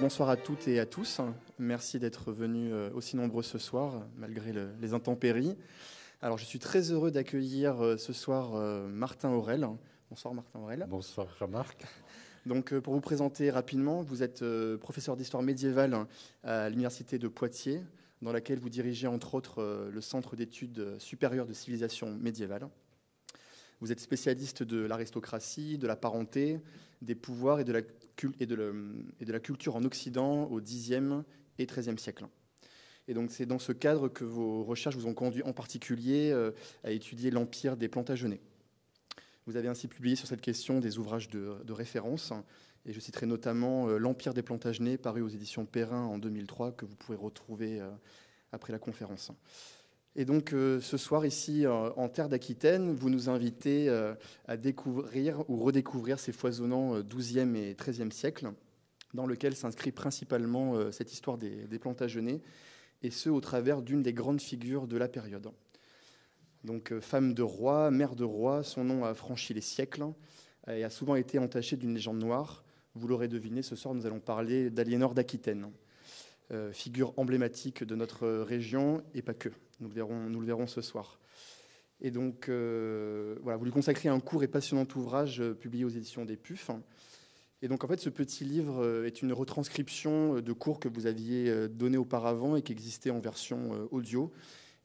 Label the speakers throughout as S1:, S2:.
S1: bonsoir à toutes et à tous. Merci d'être venus euh, aussi nombreux ce soir, malgré les intempéries. Alors, je suis très heureux d'accueillir euh, ce soir euh, Martin Aurel. Bonsoir, Martin Aurel. Bonsoir, Jean-Marc. Donc, pour vous présenter rapidement, vous êtes professeur d'histoire médiévale à l'Université de Poitiers, dans laquelle vous dirigez entre autres le Centre d'études supérieures de civilisation médiévale. Vous êtes spécialiste de l'aristocratie, de la parenté, des pouvoirs et de la et de, la culture en Occident au Xe et XIIIe siècle. Et donc c'est dans ce cadre que vos recherches vous ont conduit en particulier euh, à étudier l'empire des Plantagenets. Vous avez ainsi publié sur cette question des ouvrages de, référence, hein, et je citerai notamment euh, L'Empire des Plantagenets, paru aux éditions Perrin en 2003, que vous pourrez retrouver euh, après la conférence. Et donc euh, ce soir ici euh, en terre d'Aquitaine, vous nous invitez euh, à découvrir ou redécouvrir ces foisonnants 12 et 13e siècles, dans lequel s'inscrit principalement cette histoire des, des Plantagenets, et ce au travers d'une des grandes figures de la période. Donc femme de roi, mère de roi, son nom a franchi les siècles et a souvent été entaché d'une légende noire. Vous l'aurez deviné, ce soir nous allons parler d'Aliénor d'Aquitaine, figure emblématique de notre région et pas que. Nous le verrons, nous le verrons ce soir. Et donc, euh, voilà, vous lui consacrez un court et passionnant ouvrage euh, publié aux éditions des PUF. Et donc, en fait, ce petit livre euh, est une retranscription de cours que vous aviez donné auparavant et qui existait en version audio.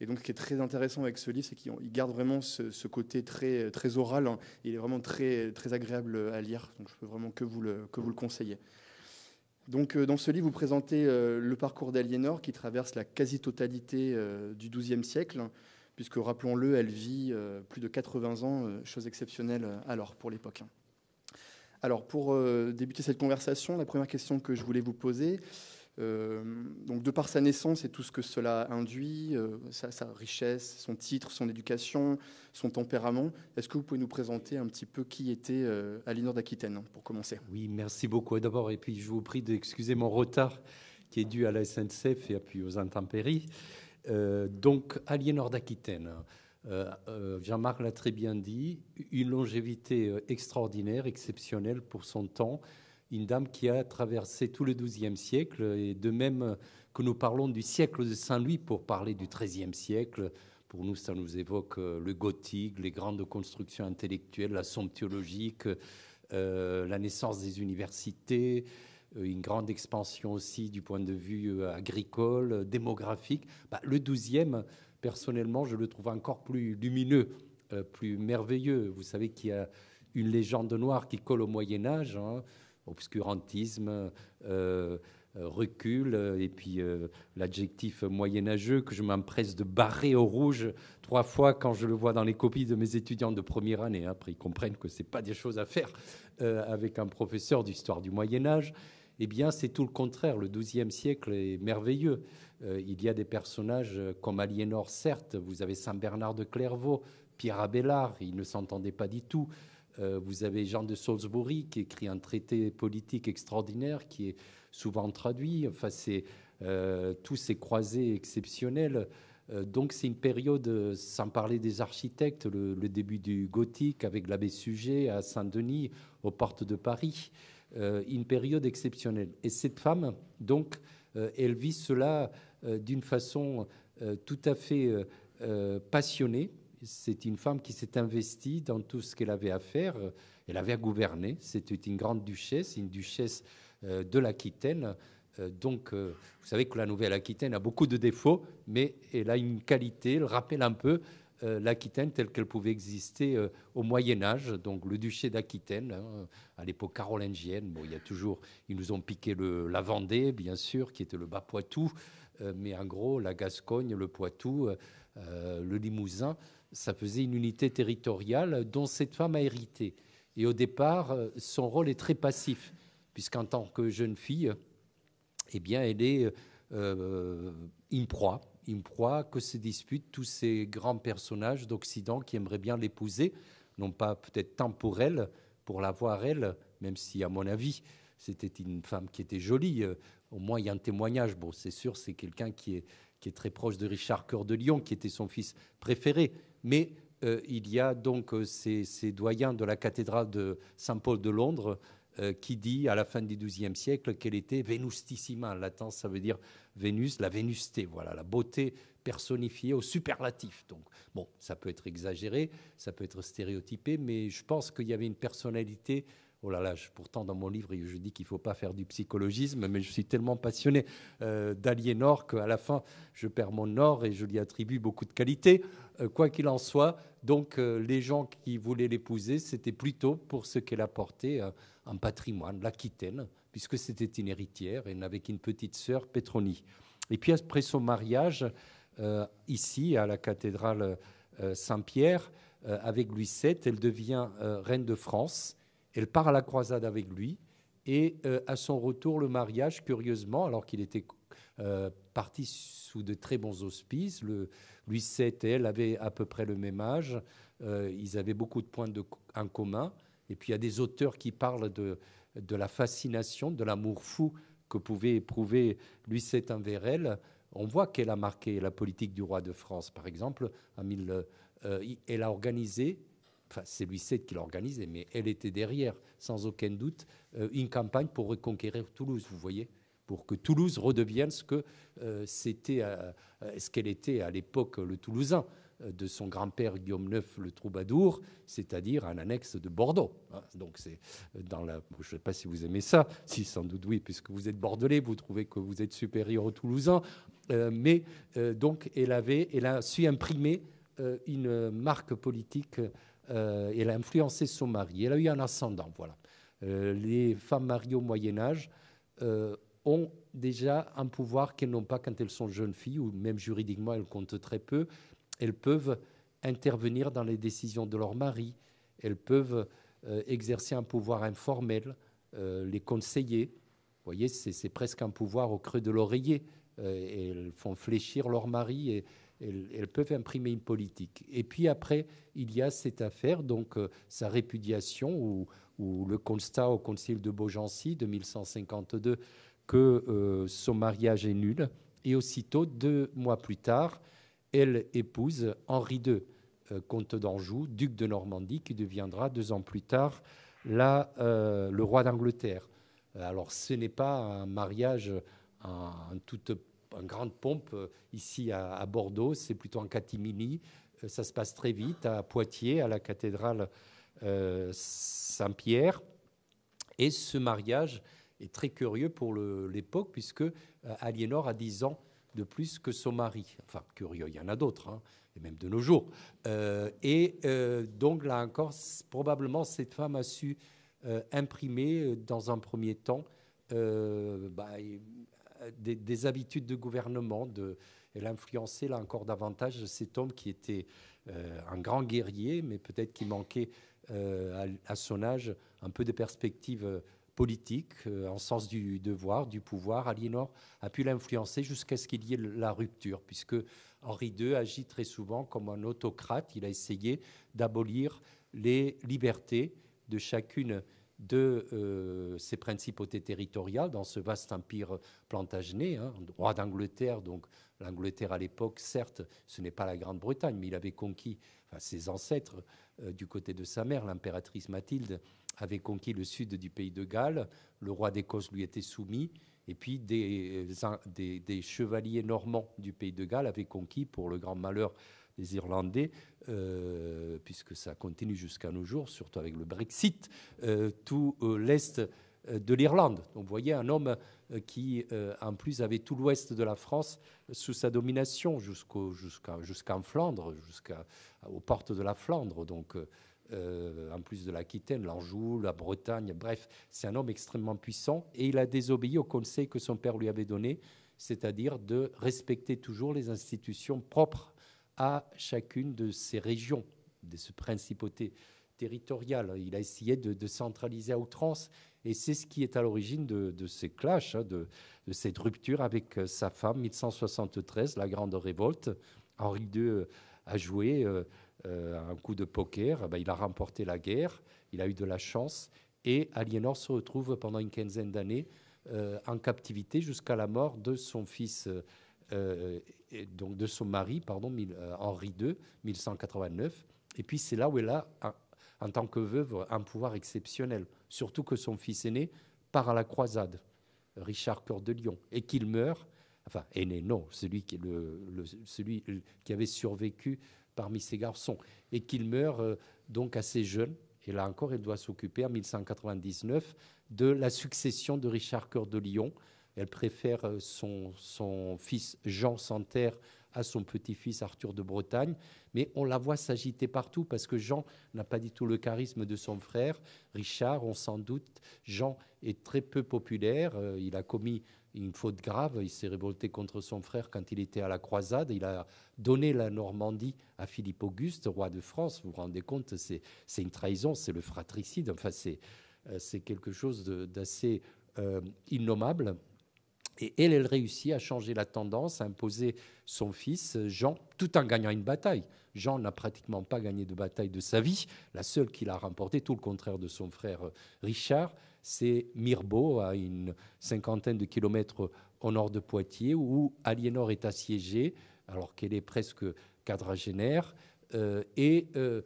S1: Et donc, ce qui est très intéressant avec ce livre, c'est qu'il garde vraiment ce, côté très, très oral. Il est vraiment très, très agréable à lire. Donc, je peux vraiment que vous le, que vous le conseiller. Donc, euh, dans ce livre, vous présentez euh, le parcours d'Aliénor qui traverse la quasi-totalité euh, du XIIe siècle, puisque, rappelons-le, elle vit plus de 80 ans, chose exceptionnelle alors pour l'époque. Alors, pour débuter cette conversation, la première question que je voulais vous poser, euh, donc, de par sa naissance et tout ce que cela induit, euh, sa, richesse, son titre, son éducation, son
S2: tempérament,
S1: est-ce que vous pouvez nous présenter un petit peu qui était euh, Aliénor d'Aquitaine, pour commencer
S2: Oui, merci beaucoup d'abord. Et puis, je vous prie d'excuser mon retard qui est dû à la SNCF et puis aux intempéries. donc, Aliénor d'Aquitaine, Jean-Marc l'a très bien dit, une longévité extraordinaire, exceptionnelle pour son temps, une dame qui a traversé tout le XIIe siècle, et de même que nous parlons du siècle de Saint-Louis pour parler du XIIIe siècle, pour nous, ça nous évoque euh, le gothique, les grandes constructions intellectuelles, la somptiologique euh, la naissance des universités, euh, une grande expansion aussi du point de vue agricole, démographique. Bah, le XIIe, personnellement, je le trouve encore plus lumineux, plus merveilleux. Vous savez qu'il y a une légende noire qui colle au Moyen Âge. Hein obscurantisme, euh, euh, recul, euh, et puis l'adjectif moyenâgeux que je m'empresse de barrer au rouge trois fois quand je le vois dans les copies de mes étudiants de première année. Hein. Après, ils comprennent que ce n'est pas des choses à faire avec un professeur d'histoire du Moyen Âge. Eh bien, c'est tout le contraire. Le XIIe siècle est merveilleux. il y a des personnages comme Aliénor, certes. Vous avez Saint Bernard de Clairvaux, Pierre Abélard. Ils ne s'entendaient pas du tout. Euh, vous avez Jean de Salisbury qui écrit un traité politique extraordinaire qui est souvent traduit. Enfin, c'est euh, tous ces croisés exceptionnels. Euh, donc, c'est une période, sans parler des architectes, le, début du gothique avec l'abbé Suger à Saint-Denis, aux portes de Paris, une période exceptionnelle. Et cette femme, donc, elle vit cela d'une façon tout à fait passionnée c'est une femme qui s'est investie dans tout ce qu'elle avait à faire. Elle avait à gouverner. C'était une grande duchesse, une duchesse euh, de l'Aquitaine. Euh, donc, euh, vous savez que la Nouvelle-Aquitaine a beaucoup de défauts, mais elle a une qualité. Elle rappelle un peu l'Aquitaine telle qu'elle pouvait exister au Moyen Âge, donc le duché d'Aquitaine, hein, à l'époque carolingienne. Bon, il y a toujours, ils nous ont piqué la Vendée, bien sûr, qui était le Bas Poitou, mais en gros, la Gascogne, le Poitou, le Limousin ça faisait une unité territoriale dont cette femme a hérité. Et au départ, euh, son rôle est très passif, puisqu'en tant que jeune fille, eh bien, elle est une euh, proie, une proie que se disputent tous ces grands personnages d'Occident qui aimeraient bien l'épouser, non pas peut-être temporel, pour elle, pour la voir elle, même si, à mon avis, c'était une femme qui était jolie. Euh, au moins, il y a un témoignage. Bon, c'est sûr, c'est quelqu'un qui est, qui est très proche de Richard Cœur de Lyon, qui était son fils préféré. Mais euh, il y a donc euh, ces, doyens de la cathédrale de Saint-Paul de Londres euh, qui dit à la fin du XIIe siècle qu'elle était Venustissima. En latin, ça veut dire Vénus, la vénusté, voilà, la beauté personnifiée au superlatif. Donc, bon, ça peut être exagéré, ça peut être stéréotypé, mais je pense qu'il y avait une personnalité Oh là là, pourtant dans mon livre, je dis qu'il ne faut pas faire du psychologisme, mais je suis tellement passionné euh, d'Aliénor qu'à la fin, je perds mon nord et je lui attribue beaucoup de qualités. Euh, quoi qu'il en soit, donc euh, les gens qui voulaient l'épouser, c'était plutôt pour ce qu'elle apportait en euh, patrimoine, l'Aquitaine, puisque c'était une héritière et n'avait qu'une petite sœur, Petroni. Et puis après son mariage, ici, à la cathédrale Saint-Pierre, avec Louis VII, elle devient reine de France elle part à la croisade avec lui et euh, à son retour, le mariage, curieusement, alors qu'il était euh, parti sous de très bons auspices, le, lui 7 et elle avaient à peu près le même âge, euh, ils avaient beaucoup de points en commun. Et puis il y a des auteurs qui parlent de, de la fascination, de l'amour fou que pouvait éprouver lui VII envers elle. On voit qu'elle a marqué la politique du roi de France, par exemple. elle a organisé enfin c'est lui qui l'organisait, mais elle était derrière, sans aucun doute, euh, une campagne pour reconquérir Toulouse, vous voyez pour que Toulouse redevienne ce que euh, c'était, euh, ce qu'elle était à l'époque le Toulousain de son grand-père Guillaume IX le Troubadour, c'est-à-dire un annexe de Bordeaux. Hein. Donc c'est dans la, je ne sais pas si vous aimez ça, si sans doute oui, puisque vous êtes bordelais, vous trouvez que vous êtes supérieur aux Toulousains, mais donc elle avait, elle a su imprimer une marque politique euh, elle a influencé son mari. Elle a eu un ascendant, voilà. Euh, les femmes mariées au Moyen Âge euh, ont déjà un pouvoir qu'elles n'ont pas quand elles sont jeunes filles, ou même juridiquement, elles comptent très peu. Elles peuvent intervenir dans les décisions de leur mari. Elles peuvent exercer un pouvoir informel, les conseiller. Vous voyez, c'est presque un pouvoir au creux de l'oreiller. elles font fléchir leur mari et elles, peuvent imprimer une politique. Et puis après, il y a cette affaire, donc euh, sa répudiation ou, le constat au Concile de Beaugency de 1152 que euh, son mariage est nul. Et aussitôt, deux mois plus tard, elle épouse Henri II, euh, comte d'Anjou, duc de Normandie, qui deviendra deux ans plus tard le roi d'Angleterre. Alors ce n'est pas un mariage en toute une grande pompe euh, ici à, Bordeaux, c'est plutôt en catimini. Euh, ça se passe très vite à Poitiers, à la cathédrale euh, Saint-Pierre. Et ce mariage est très curieux pour l'époque, puisque Aliénor a 10 ans de plus que son mari. Enfin, curieux, il y en a d'autres, hein, et même de nos jours. et donc là encore, probablement, cette femme a su imprimer dans un premier temps bah, des, habitudes de gouvernement. De, l'influencer là encore davantage cet homme qui était euh, un grand guerrier, mais peut-être qui manquait euh, à, son âge un peu de perspective euh, politique, en sens du devoir, du pouvoir. Aliénor a pu l'influencer jusqu'à ce qu'il y ait la rupture, puisque Henri II agit très souvent comme un autocrate. Il a essayé d'abolir les libertés de chacune de ses euh, principautés territoriales dans ce vaste empire plantagenet, hein, roi d'Angleterre. Donc l'Angleterre à l'époque, certes, ce n'est pas la Grande-Bretagne, mais il avait conquis, ses ancêtres euh, du côté de sa mère, l'impératrice Mathilde, avait conquis le sud du pays de Galles. Le roi d'Écosse lui était soumis. Et puis des, euh, chevaliers normands du pays de Galles avaient conquis, pour le grand malheur les Irlandais, euh, puisque ça continue jusqu'à nos jours, surtout avec le Brexit, euh, tout euh, l'Est de l'Irlande. Donc vous voyez un homme qui, en plus, avait tout l'ouest de la France sous sa domination, jusqu'en jusqu'à Flandre, jusqu'aux portes de la Flandre. Donc en plus de l'Aquitaine, l'Anjou, la Bretagne, bref, c'est un homme extrêmement puissant et il a désobéi au conseil que son père lui avait donné, c'est-à-dire de respecter toujours les institutions propres à chacune de ces régions, de ces principautés territoriales. Il a essayé de, centraliser à outrance, et c'est ce qui est à l'origine de, ces clashs, hein, de, de, cette rupture avec euh, sa femme, 1173, la Grande Révolte. Henri II euh, a joué euh, un coup de poker, ben, il a remporté la guerre, il a eu de la chance, et Aliénor se retrouve pendant une quinzaine d'années en captivité jusqu'à la mort de son fils de son mari, pardon, euh, Henri II, 1189. Et puis c'est là où elle a, en tant que veuve, un pouvoir exceptionnel, surtout que son fils aîné part à la croisade, Richard Coeur de Lion, et qu'il meurt, enfin aîné, non, celui euh, qui, avait survécu parmi ses garçons, et qu'il meurt euh, donc assez jeune. Et là encore, elle doit s'occuper en 1199 de la succession de Richard Cœur de Lion, elle préfère euh, son, fils Jean Santerre à son petit-fils Arthur de Bretagne, mais on la voit s'agiter partout parce que Jean n'a pas du tout le charisme de son frère. Richard, on s'en doute, Jean est très peu populaire, euh, il a commis une faute grave, il s'est révolté contre son frère quand il était à la croisade, il a donné la Normandie à Philippe Auguste, roi de France, vous vous rendez compte, c'est une trahison, c'est le fratricide, enfin c'est euh, quelque chose d'assez innommable. Et elle, elle réussit à changer la tendance, à imposer son fils, Jean, tout en gagnant une bataille. Jean n'a pratiquement pas gagné de bataille de sa vie. La seule qu'il a remportée, tout le contraire de son frère euh, Richard, c'est Mirbeau, à une cinquantaine de kilomètres au nord de Poitiers, où Aliénor est assiégée, alors qu'elle est presque quadragénaire. Euh, et euh,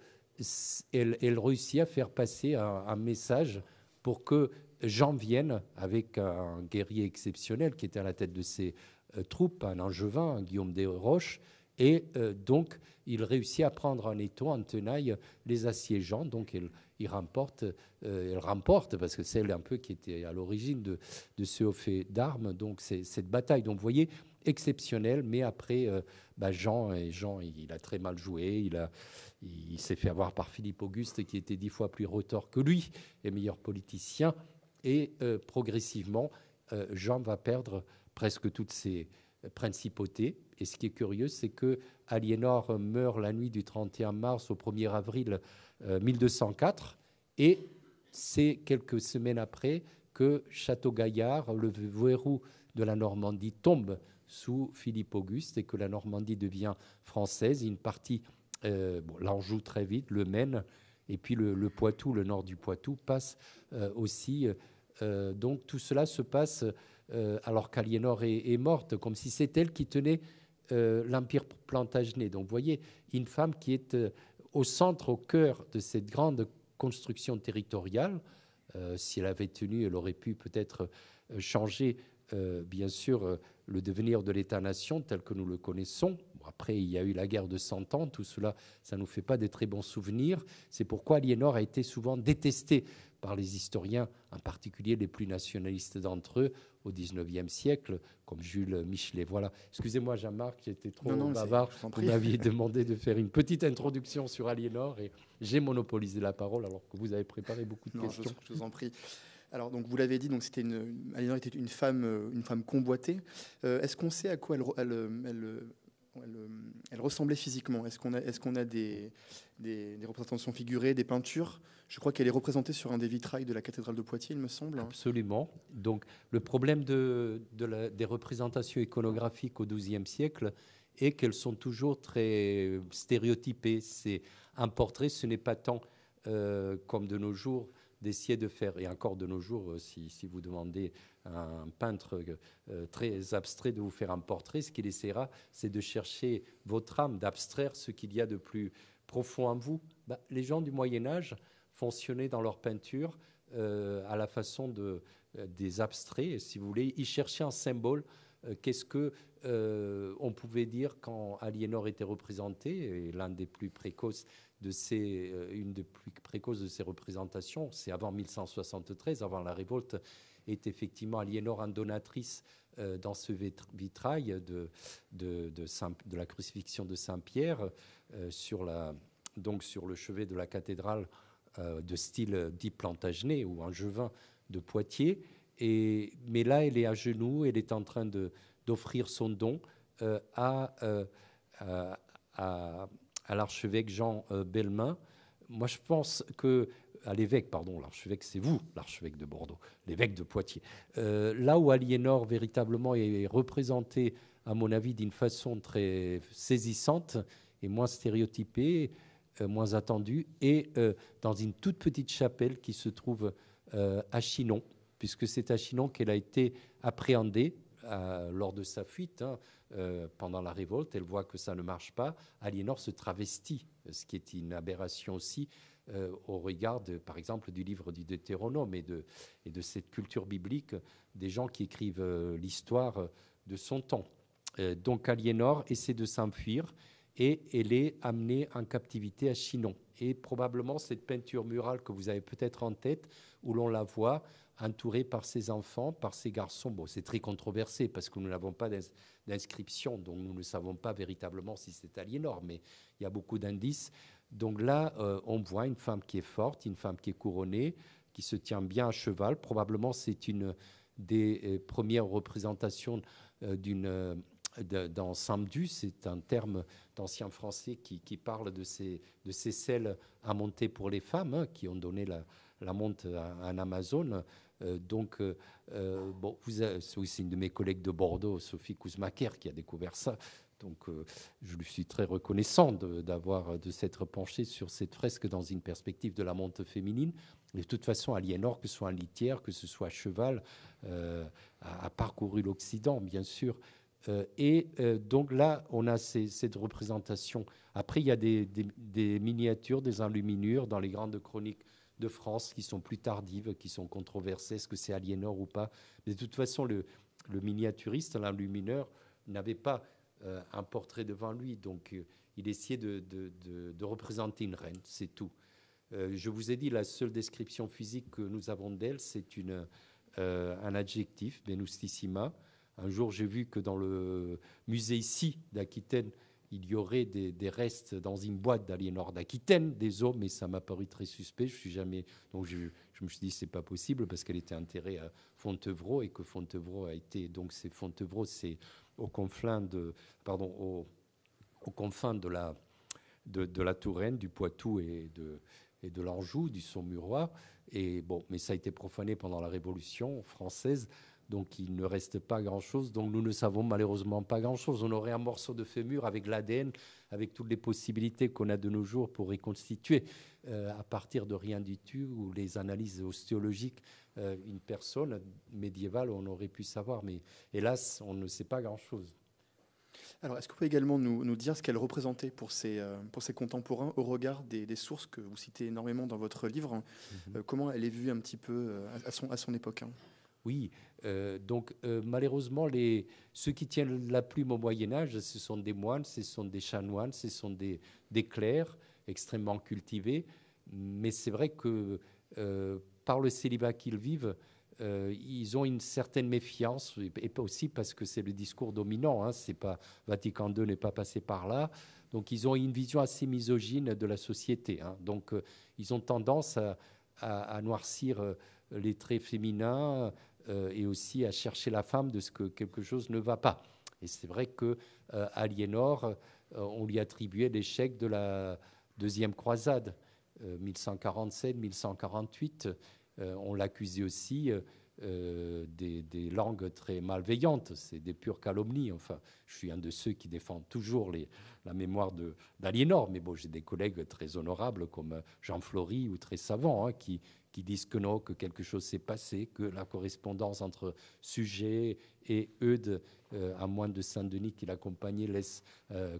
S2: elle, réussit à faire passer un, un message pour que Jean Vienne, avec un guerrier exceptionnel qui était à la tête de ses euh, troupes, un angevin, Guillaume des Roches, et euh, donc, il réussit à prendre en étau, en tenaille, les assiégeants. Donc, il, remporte, il euh, remporte, parce que c'est un peu qui était à l'origine de, ce haut fait d'armes. Donc, c'est cette bataille. Donc, vous voyez, exceptionnelle. Mais après, bah, Jean, et Jean, il a très mal joué. Il, il s'est fait avoir par Philippe Auguste, qui était dix fois plus retors que lui et meilleur politicien et euh, progressivement, euh, Jean va perdre presque toutes ses euh, principautés. Et ce qui est curieux, c'est que Aliénor meurt la nuit du 31 mars au 1er avril 1204, et c'est quelques semaines après que Château-Gaillard, le verrou de la Normandie, tombe sous Philippe Auguste et que la Normandie devient française. Une partie, l'Anjou très vite, le Maine, et puis le, Poitou, le nord du Poitou, passe aussi euh, donc tout cela se passe euh, alors qu'Aliénor est, morte, comme si c'est elle qui tenait euh, l'empire Plantagenet. Donc vous voyez, une femme qui est au centre, au cœur de cette grande construction territoriale. si elle avait tenu, elle aurait pu peut-être changer, bien sûr, le devenir de l'État-nation tel que nous le connaissons, après, il y a eu la guerre de Cent Ans, tout cela, ça ne nous fait pas des très bons souvenirs. C'est pourquoi Aliénor a été souvent détesté par les historiens, en particulier les plus nationalistes d'entre eux, au XIXe siècle, comme Jules Michelet. Voilà. Excusez-moi, Jean-Marc, j'étais trop bavard. Vous m'aviez demandé de faire une petite introduction sur Aliénor et j'ai monopolisé la parole alors que vous avez préparé beaucoup de questions.
S1: Je, vous en prie. Alors, donc, vous l'avez dit, donc c'était une, Aliénor était une femme, euh, une femme convoitée. Euh, est-ce qu'on sait à quoi elle, elle, euh, elle, ressemblait physiquement Est-ce qu'on a, des, représentations figurées, des peintures Je crois qu'elle est représentée sur un des vitrailles de la cathédrale de Poitiers, il me semble.
S2: Absolument. Donc le problème des représentations iconographiques au XIIe siècle est qu'elles sont toujours très stéréotypées. C'est un portrait, ce n'est pas tant euh, comme de nos jours d'essayer de faire, et encore de nos jours, euh, si vous demandez un peintre euh, très abstrait de vous faire un portrait, ce qu'il essaiera, c'est de chercher votre âme, d'abstraire ce qu'il y a de plus profond en vous. Bah, les gens du Moyen Âge fonctionnaient dans leur peinture euh, à la façon de, euh, des abstraits, si vous voulez. Ils cherchaient un symbole. Qu'est-ce que on pouvait dire quand Aliénor était représenté Et l'un des plus précoces de ces, une des plus précoces de ces représentations, c'est avant 1173, avant la révolte est effectivement Aliénor un donatrice euh, dans ce vitrail de, de, de, de la crucifixion de Saint-Pierre, euh, sur la, donc sur le chevet de la cathédrale euh, de style dit Plantagenet ou Angevin de Poitiers. Et, mais là, elle est à genoux, elle est en train d'offrir son don à, à, à l'archevêque Jean Bellemin. Moi, je pense que à l'évêque, pardon, l'archevêque, c'est vous, l'archevêque de Bordeaux, l'évêque de Poitiers. Euh, là où Aliénor véritablement est représentée, à mon avis, d'une façon très saisissante et moins stéréotypée, euh, moins attendue, et euh, dans une toute petite chapelle qui se trouve à Chinon, puisque c'est à Chinon qu'elle a été appréhendée lors de sa fuite. Hein, pendant la révolte, elle voit que ça ne marche pas. Aliénor se travestit, ce qui est une aberration aussi, euh, au regard, par exemple, du livre du Deutéronome et de, de cette culture biblique des gens qui écrivent euh, l'histoire de son temps. Euh, donc Aliénor essaie de s'enfuir et elle est amenée en captivité à Chinon. Et probablement cette peinture murale que vous avez peut-être en tête, où l'on la voit entourée par ses enfants, par ses garçons. Bon, c'est très controversé parce que nous n'avons pas d'inscription, donc nous ne savons pas véritablement si c'est Aliénor, mais il y a beaucoup d'indices. Donc là, euh, on voit une femme qui est forte, une femme qui est couronnée, qui se tient bien à cheval. Probablement, c'est une des euh, premières représentations euh, d'une dans c'est un terme d'ancien français qui, parle de ces, de selles à monter pour les femmes hein, qui ont donné la, monte à, un Amazon. donc, c'est une de mes collègues de Bordeaux, Sophie Kouzmaker, qui a découvert ça. Donc, euh, je lui suis très reconnaissant d'avoir, euh, de, s'être penché sur cette fresque dans une perspective de la monte féminine. de toute façon, Aliénor, que ce soit un litière, que ce soit à cheval, euh, a, parcouru l'Occident, bien sûr. et donc là, on a ces, cette représentation. Après, il y a des, miniatures, des enluminures dans les grandes chroniques de France qui sont plus tardives, qui sont controversées, est-ce que c'est Aliénor ou pas. Mais de toute façon, le, le miniaturiste, l'enlumineur, n'avait pas euh, un portrait devant lui. Donc, euh, il essayait de, représenter une reine, c'est tout. Euh, je vous ai dit, la seule description physique que nous avons d'elle, c'est un adjectif, Benustissima. Un jour, j'ai vu que dans le musée ici d'Aquitaine, il y aurait des, restes dans une boîte d'Aliénor d'Aquitaine, des hommes mais ça m'a paru très suspect. Je suis jamais. Donc, je me suis dit, c'est pas possible parce qu'elle était enterrée à Fontevraud et que Fontevraud a été. Donc, c'est Fontevraud, c'est au confins de, pardon, aux, confins de la, Touraine, du Poitou et de, et de l'Anjou, du Saumurois. Et bon, mais ça a été profané pendant la Révolution française, donc il ne reste pas grand-chose. Donc nous ne savons malheureusement pas grand-chose. On aurait un morceau de fémur avec l'ADN, avec toutes les possibilités qu'on a de nos jours pour reconstituer. Euh, à partir de rien du tout, ou les analyses ostéologiques euh, une personne médiévale, on aurait pu savoir, mais hélas, on ne sait pas grand-chose.
S1: Alors, est-ce que vous pouvez également nous, dire ce qu'elle représentait pour ses, euh, pour ses contemporains au regard des, sources que vous citez énormément dans votre livre hein mhm. Comment elle est vue un petit peu à, son, à son époque hein
S2: Oui, donc malheureusement, les, ceux qui tiennent la plume au Moyen Âge, ce sont des moines, ce sont des chanoines, ce sont des, des clercs extrêmement cultivés. Mais c'est vrai que euh, par le célibat qu'ils vivent, euh, ils ont une certaine méfiance, et aussi parce que c'est le discours dominant. Hein. c'est pas Vatican II n'est pas passé par là, donc ils ont une vision assez misogyne de la société. Hein. donc euh, ils ont tendance à, noircir les traits féminins et aussi à chercher la femme de ce que quelque chose ne va pas. Et c'est vrai que Aliénor, on lui attribuait l'échec de la deuxième croisade, 1147-1148, euh, euh, on l'accusait aussi euh, des, langues très malveillantes, c'est des pures calomnies. Enfin, je suis un de ceux qui défendent toujours les, la mémoire d'Aliénor, mais bon, j'ai des collègues très honorables comme Jean Flory ou très savants hein, qui, disent que non, que quelque chose s'est passé, que la correspondance entre sujet et Eudes, à moins de Saint-Denis qui l'accompagnait, laisse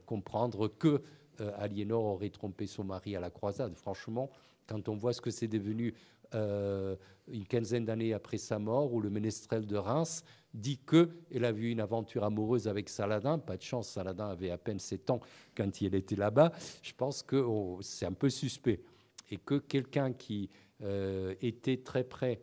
S2: comprendre que euh, Aliénor aurait trompé son mari à la croisade. Franchement, quand on voit ce que c'est devenu euh, une quinzaine d'années après sa mort, où le ménestrel de Reims dit que elle a vu une aventure amoureuse avec Saladin. Pas de chance, Saladin avait à peine 7 ans quand il était là-bas. Je pense que oh, c'est un peu suspect. Et que quelqu'un qui euh, était très près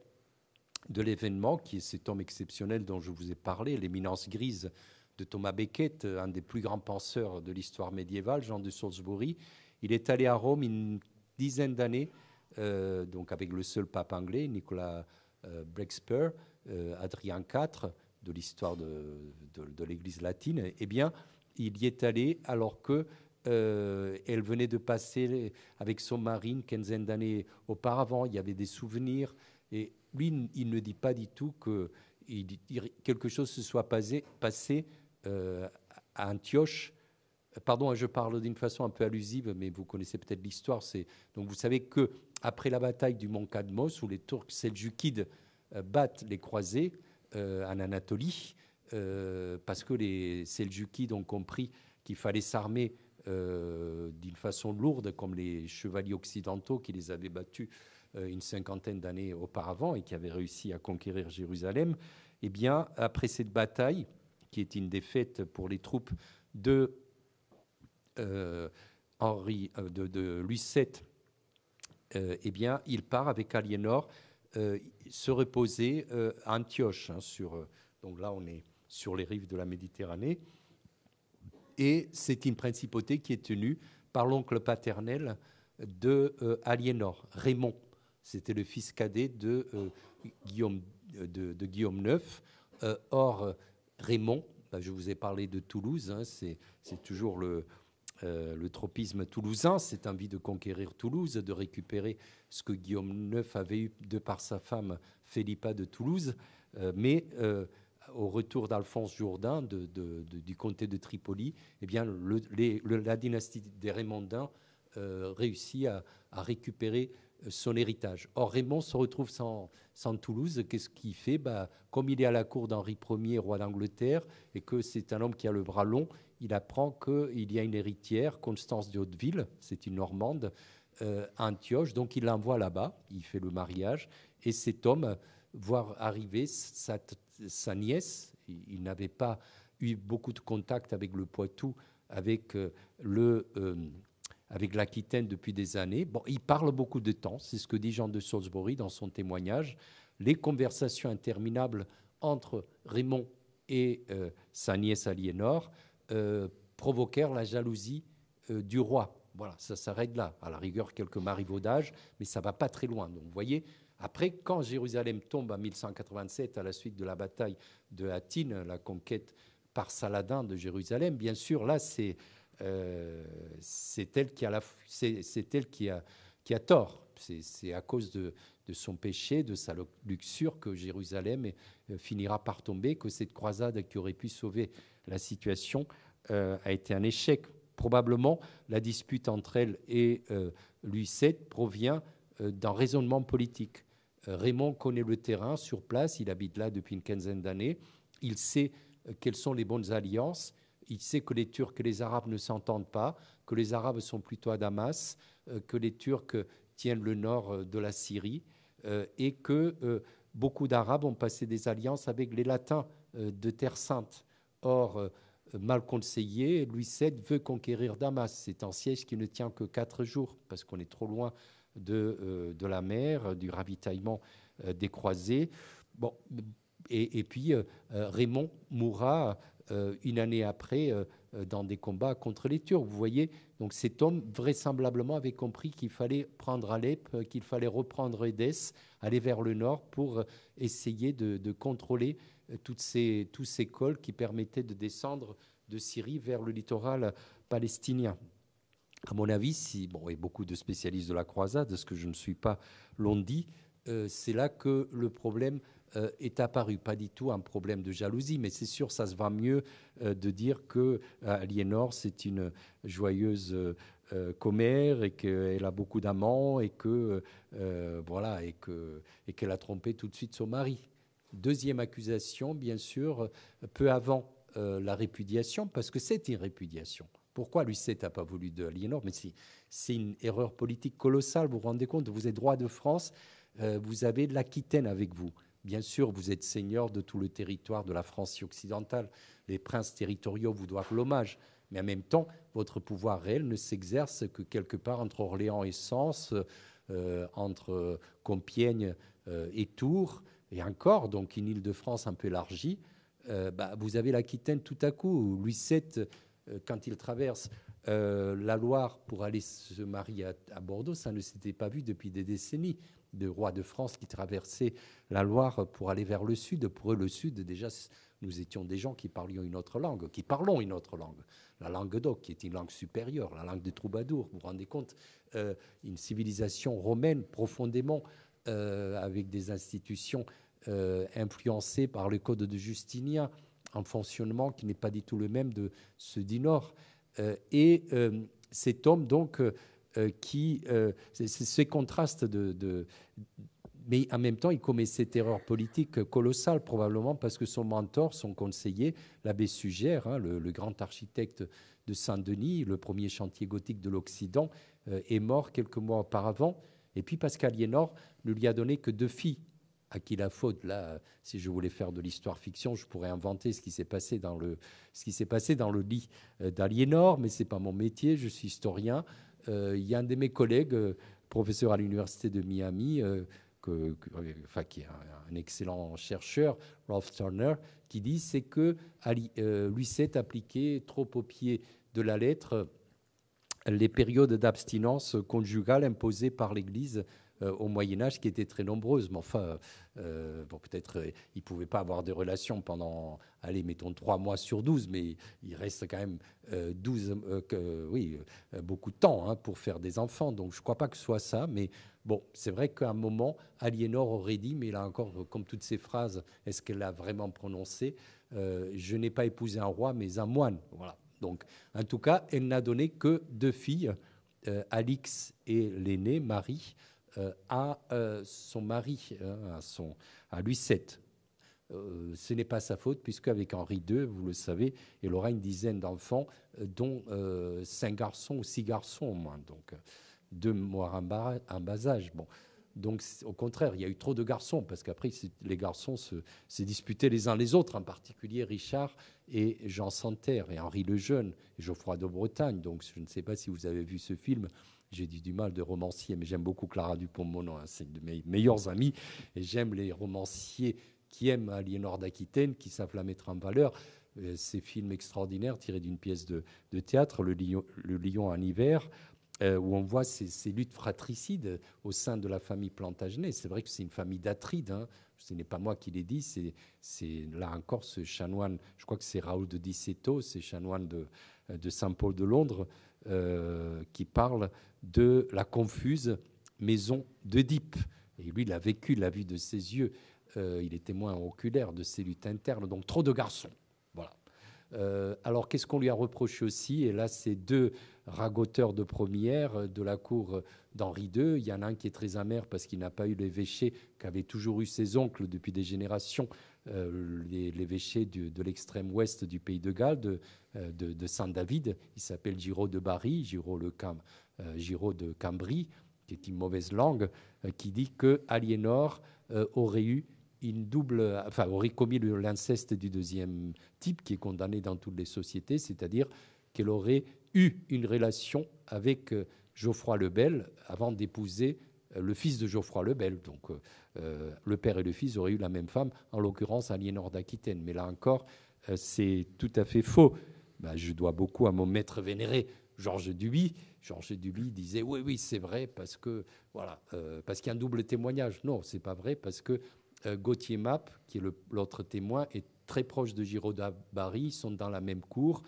S2: de l'événement, qui est cet homme exceptionnel dont je vous ai parlé, l'éminence grise de Thomas Becket, euh, un des plus grands penseurs de l'histoire médiévale, Jean de Salisbury. Il est allé à Rome une dizaine d'années, euh, donc avec le seul pape anglais, Nicolas euh, euh Adrien IV, de l'histoire de, de, l'Église latine. Eh bien, il y est allé alors que elle venait de passer avec son mari une quinzaine d'années auparavant. Il y avait des souvenirs. Et lui, il ne dit pas du tout que quelque chose se soit passé euh, à Antioche, pardon, je parle d'une façon un peu allusive, mais vous connaissez peut-être l'histoire. C'est donc vous savez que après la bataille du mont Kadmos, où les Turcs seldjoukides euh, battent les croisés euh, en Anatolie, parce que les seljukides ont compris qu'il fallait s'armer d'une façon lourde, comme les chevaliers occidentaux qui les avaient battus une cinquantaine d'années auparavant et qui avaient réussi à conquérir Jérusalem. Eh bien, après cette bataille, qui est une défaite pour les troupes de, euh, Henri, euh, de, Louis VII, euh, eh bien, il part avec Aliénor se reposer à Antioche. Hein, donc là, on est sur les rives de la Méditerranée. Et c'est une principauté qui est tenue par l'oncle paternel de Aliénor, Raymond. C'était le fils cadet de, Guillaume, de Guillaume IX. or, Raymond, bah, je vous ai parlé de Toulouse, hein, c'est toujours le, euh, tropisme toulousain, cette envie de conquérir Toulouse, de récupérer ce que Guillaume IX avait eu de par sa femme Philippa de Toulouse. Euh, mais euh, au retour d'Alphonse Jourdain du comté de Tripoli, eh bien, la dynastie des Raymondins réussit à récupérer euh, son héritage. Or, Raymond se retrouve sans, Toulouse. Qu'est-ce qu'il fait bah, Comme il est à la cour d'Henri Ier, roi d'Angleterre, et que c'est un homme qui a le bras long, il apprend qu'il y a une héritière, Constance de Hauteville, c'est une Normande, euh, Antioche. Donc, il l'envoie là-bas, il fait le mariage, et cet homme voit arriver sa, nièce. Il, n'avait pas eu beaucoup de contact avec le Poitou, avec euh, le avec l'Aquitaine depuis des années. Bon, il parle beaucoup de temps, c'est ce que dit Jean de Salisbury dans son témoignage. Les conversations interminables entre Raymond et euh, sa nièce Aliénor euh, provoquèrent la jalousie euh, du roi. Voilà, ça s'arrête là. À la rigueur, quelques marivaudages, mais ça va pas très loin. Donc, vous voyez, après, quand Jérusalem tombe en 1187 à la suite de la bataille de Hattin, la conquête par Saladin de Jérusalem, bien sûr, là, c'est euh, c'est elle qui a, tort. C'est, à cause de, son péché, de sa luxure que Jérusalem euh, finira par tomber, que cette croisade qui aurait pu sauver la situation euh, a été un échec. Probablement, la dispute entre elle et lui Louis provient d'un raisonnement politique. Raymond connaît le terrain sur place, il habite là depuis une quinzaine d'années, il sait quelles sont les bonnes alliances, il sait que les Turcs et les Arabes ne s'entendent pas, que les Arabes sont plutôt à Damas, euh, que les Turcs tiennent le nord euh, de la Syrie euh, et que beaucoup d'Arabes ont passé des alliances avec les Latins de Terre Sainte. Or, mal conseillé, Louis VII veut conquérir Damas. C'est un siège qui ne tient que quatre jours parce qu'on est trop loin de, de, la mer, du ravitaillement des croisés. Bon, et, et puis Raymond mourra euh, une année après euh, euh, dans des combats contre les Turcs. Vous voyez, donc cet homme vraisemblablement avait compris qu'il fallait prendre Alep, qu'il fallait reprendre Edesse, aller vers le nord pour essayer de, contrôler toutes ces, tous ces cols qui permettaient de descendre de Syrie vers le littoral palestinien. À mon avis, si, bon, et beaucoup de spécialistes de la croisade, ce que je ne suis pas, l'ont dit, c'est là que le problème euh, est apparu. Pas du tout un problème de jalousie, mais c'est sûr, ça se va mieux euh, de dire que euh, Aliénor, c'est une joyeuse commère et qu'elle a beaucoup d'amants et voilà et que et qu'elle a trompé tout de suite son mari. Deuxième accusation, bien sûr, peu avant la répudiation, parce que c'est une répudiation. Pourquoi Lucette n'a pas voulu de Mais c'est une erreur politique colossale, vous vous rendez compte Vous êtes droit de France, vous avez de l'Aquitaine avec vous. Bien sûr, vous êtes seigneur de tout le territoire de la France occidentale. Les princes territoriaux vous doivent l'hommage. Mais en même temps, votre pouvoir réel ne s'exerce que quelque part entre Orléans et Sens, euh, entre Compiègne euh, et Tours, et encore, donc une île de France un peu élargie. Euh, bah, vous avez l'Aquitaine tout à coup. Louis VII, quand il traverse la Loire pour aller se marier à Bordeaux, ça ne s'était pas vu depuis des décennies de rois de France qui traversaient la Loire pour aller vers le sud. Pour eux, le sud, déjà, nous étions des gens qui parlions une autre langue, qui parlons une autre langue. La langue d'oc, qui est une langue supérieure, la langue des troubadours. Vous vous rendez compte, euh, une civilisation romaine profondément, euh, avec des institutions euh, influencées par le code de Justinien, un fonctionnement qui n'est pas du tout le même de ceux du Nord. et cet homme, donc, euh, qui, euh, ces contrastes de, de mais en même temps, il commet cette erreur politique colossale, probablement parce que son mentor, son conseiller, l'abbé Sugère, hein, le, grand architecte de Saint-Denis, le premier chantier gothique de l'Occident, euh, est mort quelques mois auparavant. Et puis parce qu'Aliénor ne lui a donné que deux filles, à qui la faute. Là, si je voulais faire de l'histoire fiction, je pourrais inventer ce qui s'est passé dans ce qui s'est passé dans le lit d'Aliénor, mais ce n'est pas mon métier, je suis historien. Euh, il y a un de mes collègues, euh, professeur à l'université de Miami, euh, qui est un, excellent chercheur, Ralph Turner, qui dit c'est que lui s'est appliqué trop au pied de la lettre les périodes d'abstinence conjugale imposées par l'Église euh, au Moyen Âge qui étaient très nombreuses. Mais enfin, euh, bon, peut-être euh, ils ne pouvaient pas avoir des relations pendant, allez, mettons trois mois sur douze. mais il reste quand même 12, que, oui, beaucoup de temps hein, pour faire des enfants. Donc je ne crois pas que ce soit ça, mais Bon, c'est vrai qu'à un moment, Aliénor aurait dit, mais là encore, comme toutes ces phrases, est-ce qu'elle l'a vraiment prononcé Je n'ai pas épousé un roi, mais un moine. Voilà. Donc, en tout cas, elle n'a donné que deux filles, Alix et l'aînée, Marie. Euh, à euh, son mari, hein, à, son, à euh, ce n'est pas sa faute, puisqu'avec Henri II, vous le savez, il aura une dizaine d'enfants, dont cinq garçons ou six garçons au moins, donc deux mois un bas, âge. Bon. Donc, au contraire, il y a eu trop de garçons, parce qu'après, les garçons se, se, disputaient les uns les autres, en particulier Richard et Jean Santerre, et Henri le Jeune, et Geoffroy de Bretagne. Donc, je ne sais pas si vous avez vu ce film, j'ai dit du mal de romancier, mais j'aime beaucoup Clara Dupont-Monon, hein, c'est une de mes meilleures amies, et j'aime les romanciers qui aiment Aliénor hein, d'Aquitaine, qui savent la mettre en valeur. Euh, ces films extraordinaires tirés d'une pièce de, théâtre, Le Lion, en hiver, euh, où on voit ces, luttes fratricides au sein de la famille Plantagenet. C'est vrai que c'est une famille d'atrides. Hein. Ce n'est pas moi qui l'ai dit, c'est là encore ce chanoine, je crois que c'est Raoul de Disseto, c'est chanoine de, de Saint-Paul de Londres, euh, qui parle de la confuse maison d'Oedipe. Et lui, il a vécu, il l'a vu de ses yeux. Euh, il est témoin oculaire de ses luttes internes, donc trop de garçons. Voilà. Euh, alors, qu'est-ce qu'on lui a reproché aussi Et là, c'est deux ragoteur de première de la cour d'Henri II. Il y en a un qui est très amer parce qu'il n'a pas eu l'évêché qu'avaient toujours eu ses oncles depuis des générations, euh, l'évêché de l'extrême ouest du pays de Galles, de, euh, Saint-David. Il s'appelle Giraud de Barry, Giraud, le Cam, euh, de Cambrie, qui est une mauvaise langue, qui dit que Aliénor aurait eu une double, enfin, aurait commis l'inceste du deuxième type qui est condamné dans toutes les sociétés, c'est-à-dire qu'elle aurait eu une relation avec euh, Geoffroy Lebel avant d'épouser euh, le fils de Geoffroy Lebel. Donc euh, le père et le fils auraient eu la même femme, en l'occurrence Aliénor d'Aquitaine. Mais là encore, c'est tout à fait faux. Bah, je dois beaucoup à mon maître vénéré, Georges Duby. Georges Duby disait oui, oui, c'est vrai parce que voilà, parce qu'il y a un double témoignage. Non, c'est pas vrai parce que Gauthier Mapp, qui est l'autre témoin, est très proche de Giraud Ils sont dans la même cour.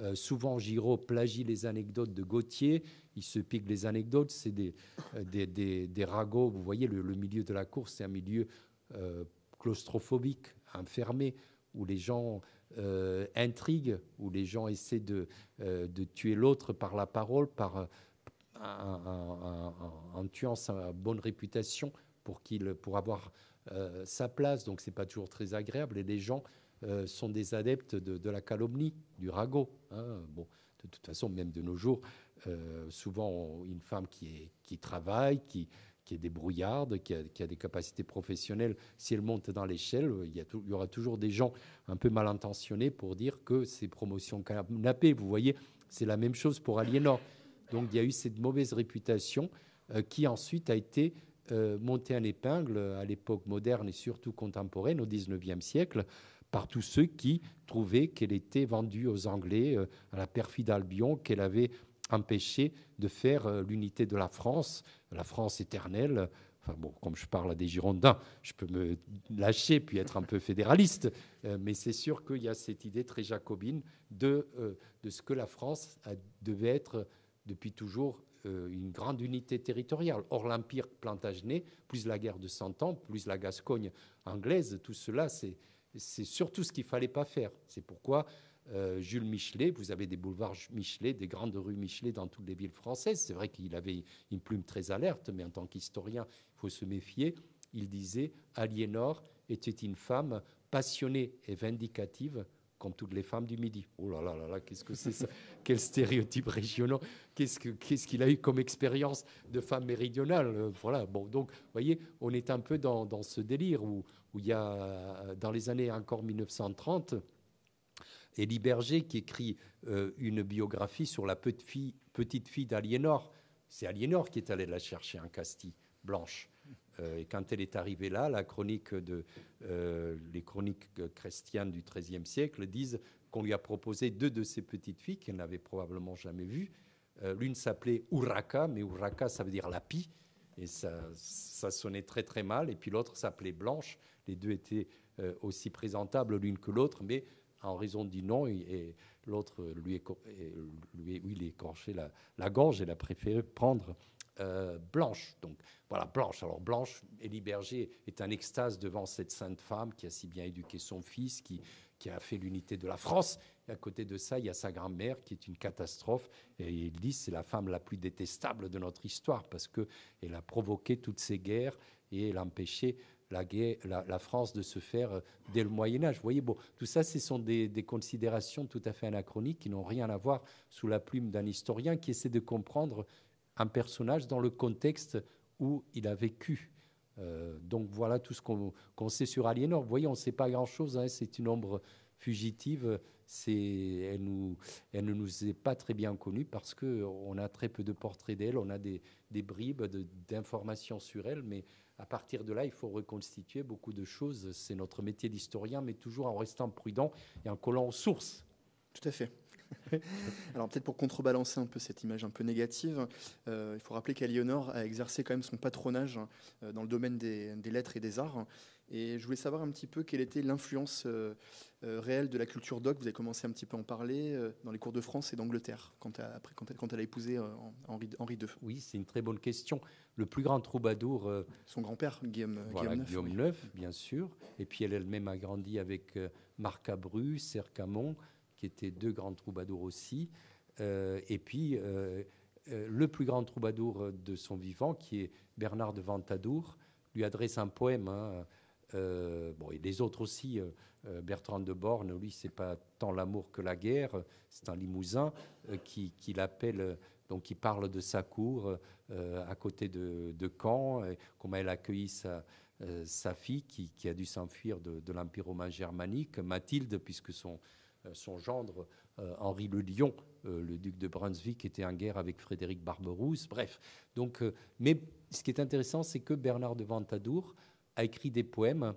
S2: Euh, souvent, Giraud plagie les anecdotes de Gauthier. Il se pique les anecdotes. C'est des, euh, des, des, ragots. Vous voyez, le, milieu de la course, c'est un milieu euh, claustrophobique, enfermé, où les gens intriguent, où les gens essaient de, tuer l'autre par la parole, par, en, tuant sa bonne réputation pour, qu'il, pour avoir sa place. Donc, ce n'est pas toujours très agréable. Et les gens euh, sont des adeptes de, la calomnie, du ragot. Hein. Bon, de toute façon, même de nos jours, euh, souvent une femme qui, travaille, qui, est débrouillarde, qui a, qui a des capacités professionnelles, si elle monte dans l'échelle, il, y, aura toujours des gens un peu mal intentionnés pour dire que c'est promotion canapées, Vous voyez, c'est la même chose pour Aliénor. Donc il y a eu cette mauvaise réputation euh, qui ensuite a été montée en épingle à l'époque moderne et surtout contemporaine, au 19e siècle, par tous ceux qui trouvaient qu'elle était vendue aux Anglais, euh, à la perfide Albion, qu'elle avait empêché de faire euh, l'unité de la France, la France éternelle. Enfin bon, comme je parle à des Girondins, je peux me lâcher puis être un peu fédéraliste, euh, mais c'est sûr qu'il y a cette idée très jacobine de, de ce que la France devait être depuis toujours une grande unité territoriale. Or, l'Empire plantagenet, plus la guerre de Cent Ans, plus la Gascogne anglaise, tout cela, c'est c'est surtout ce qu'il ne fallait pas faire. C'est pourquoi euh, Jules Michelet, vous avez des boulevards Michelet, des grandes rues Michelet dans toutes les villes françaises. C'est vrai qu'il avait une plume très alerte, mais en tant qu'historien, il faut se méfier. Il disait Aliénor était une femme passionnée et vindicative comme toutes les femmes du Midi. Oh là là là là, qu'est-ce que c'est ça Quel stéréotype régional Qu'est-ce qu'il a eu comme expérience de femme méridionale euh, Voilà, bon, donc, vous voyez, on est un peu dans, ce délire où, il y a, euh, dans les années encore 1930, Elie Berger qui écrit euh, une biographie sur la petite fille, petite fille d'Aliénor. C'est Aliénor qui est allée la chercher en Castille, blanche. Euh, et quand elle est arrivée là, la chronique de, euh, les chroniques chrétiennes du XIIIe siècle disent qu'on lui a proposé deux de ses petites filles qu'elle n'avait probablement jamais vues. Euh, l'une s'appelait Uraka, mais Uraka, ça veut dire la pie, et ça, sonnait très très mal. Et puis l'autre s'appelait Blanche. Les deux étaient aussi présentables l'une que l'autre, mais en raison du nom, et, l'autre lui, lui, écorchait la, la gorge, et a préféré prendre euh, blanche. Donc voilà, blanche. Alors blanche, Elie Berger est un extase devant cette sainte femme qui a si bien éduqué son fils, qui, a fait l'unité de la France. à côté de ça, il y a sa grand-mère qui est une catastrophe. Et il dit c'est la femme la plus détestable de notre histoire parce que elle a provoqué toutes ces guerres et elle a empêché la, France de se faire euh, dès le Moyen Âge. Vous voyez, bon, tout ça, ce sont des considérations tout à fait anachroniques qui n'ont rien à voir sous la plume d'un historien qui essaie de comprendre un personnage dans le contexte où il a vécu. Euh, donc voilà tout ce qu'on sait sur Aliénor. Vous voyez, on ne sait pas grand-chose. Hein, c'est une ombre fugitive. Elle, ne nous est pas très bien connue parce qu'on a très peu de portraits d'elle. On a des, bribes d'informations sur elle, mais à partir de là, il faut reconstituer beaucoup de choses. C'est notre métier d'historien, mais toujours en restant prudent et en collant aux sources. Tout à fait. Alors peut-être pour
S1: contrebalancer un peu cette image un peu négative, euh, il faut rappeler qu'Aliénor a exercé quand même son patronage euh, dans le domaine des, lettres et des arts. Et je voulais savoir un petit peu quelle était l'influence euh, réelle de la culture doc. Vous avez commencé un petit peu à en parler dans les cours de France et d'Angleterre
S2: quand, elle a épousé Henri, Henri, II. Oui, c'est une très bonne question. Le plus grand troubadour... Son grand-père, Guillaume, voilà, Guillaume, IX. bien sûr. Et puis elle même a grandi avec Marc Abru, c'était étaient deux grands troubadours aussi. Euh, et puis, euh, euh, le plus grand troubadour de son vivant, qui est Bernard de Ventadour, lui adresse un poème. Hein. bon, et les autres aussi, Bertrand de Borne, lui, c'est pas tant l'amour que la guerre, c'est un limousin qui, l'appelle, donc qui parle de sa cour à côté de, de Caen, comment elle a accueilli sa, sa fille qui, a dû s'enfuir de, de l'Empire romain germanique, Mathilde, puisque son, euh, son gendre euh, Henri le Lion, euh, le duc de Brunswick, était en guerre avec Frédéric Barberousse. Bref, donc, mais ce qui est intéressant, c'est que Bernard de Ventadour a écrit des poèmes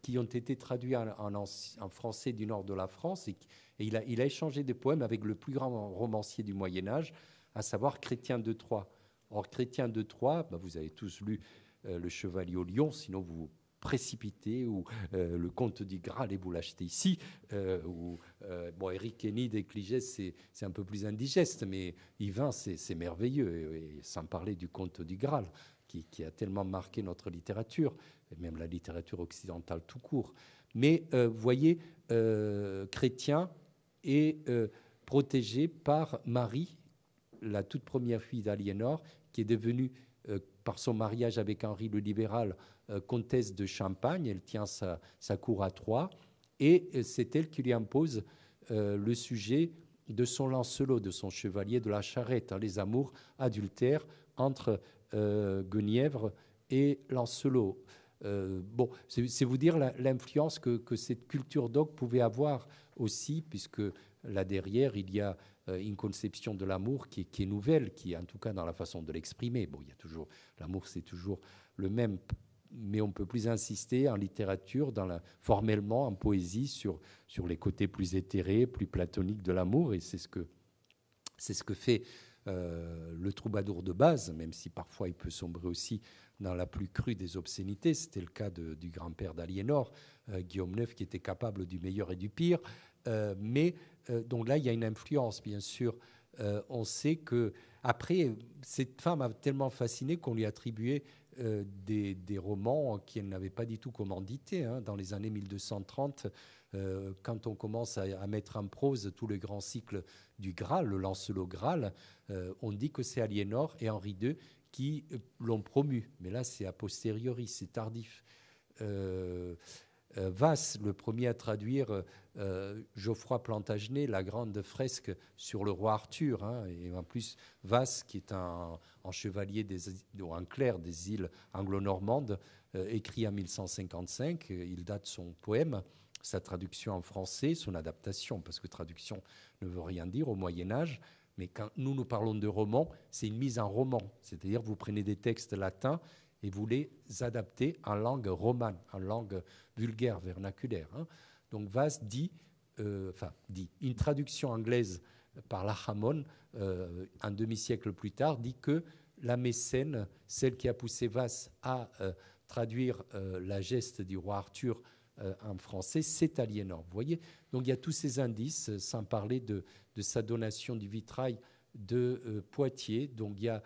S2: qui ont été traduits en, français du nord de la France. Et, il, a, échangé des poèmes avec le plus grand romancier du Moyen Âge, à savoir Chrétien de Troyes. Or, Chrétien de Troyes, bah, vous avez tous lu Le Chevalier au Lion, sinon vous précipité ou euh, le conte du Graal et vous l'achetez ici. Euh, ou, euh, bon, Eric Henny c'est un peu plus indigeste, mais Yvain, c'est merveilleux, et, sans parler du conte du Graal. Qui, a tellement marqué notre littérature, et même la littérature occidentale tout court. Mais vous voyez, chrétien est protégé par Marie, la toute première fille d'Aliénor, qui est devenue, par son mariage avec Henri le Libéral, euh, comtesse de Champagne, elle tient sa, cour à Troyes, et euh, c'est elle qui lui impose euh, le sujet de son Lancelot, de son chevalier de la charrette, hein, les amours adultères entre Guenièvre et Lancelot. bon, c'est vous dire l'influence que, cette culture d'oc pouvait avoir aussi, puisque là derrière, il y a une conception de l'amour qui, est nouvelle, qui en tout cas dans la façon de l'exprimer. Bon, il y a toujours, l'amour c'est toujours le même mais on ne peut plus insister en littérature, dans formellement en poésie, sur, les côtés plus éthérés, plus platoniques de l'amour. Et c'est ce que, fait euh, le troubadour de base, même si parfois il peut sombrer aussi dans la plus crue des obscénités. C'était le cas du grand-père d'Aliénor, euh, Guillaume IX, qui était capable du meilleur et du pire. Euh, mais donc là, il y a une influence, bien sûr. on sait que après, cette femme a tellement fasciné qu'on lui attribuait euh, des, des, romans qu'elle n'avait pas du tout commandité hein. Dans les années 1230, euh, quand on commence à, mettre en prose tout le grand cycle du Graal, le Lancelot Graal, euh, on dit que c'est Aliénor et Henri II qui l'ont promu. Mais là, c'est a posteriori, c'est tardif. Euh, Vasse, le premier à traduire euh, euh, Geoffroy Plantagenet, la grande fresque sur le roi Arthur. Hein, et en plus, Vasse, qui est un, chevalier ou un clerc des îles anglo-normandes, écrit en 1155, il date son poème, sa traduction en français, son adaptation, parce que traduction ne veut rien dire au Moyen Âge. Mais quand nous, nous parlons de roman, c'est une mise en roman. C'est-à-dire, vous prenez des textes latins et voulait les en langue romane, en langue vulgaire, vernaculaire. Hein. Donc Vaz dit, euh, enfin dit, une traduction anglaise par la Hamon, euh, un demi-siècle plus tard, dit que la mécène, celle qui a poussé Vaz à euh, traduire la geste du roi Arthur en français, c'est Aliénor. Vous voyez Donc il y a tous ces indices, sans parler de, de sa donation du vitrail de Poitiers. Donc il y a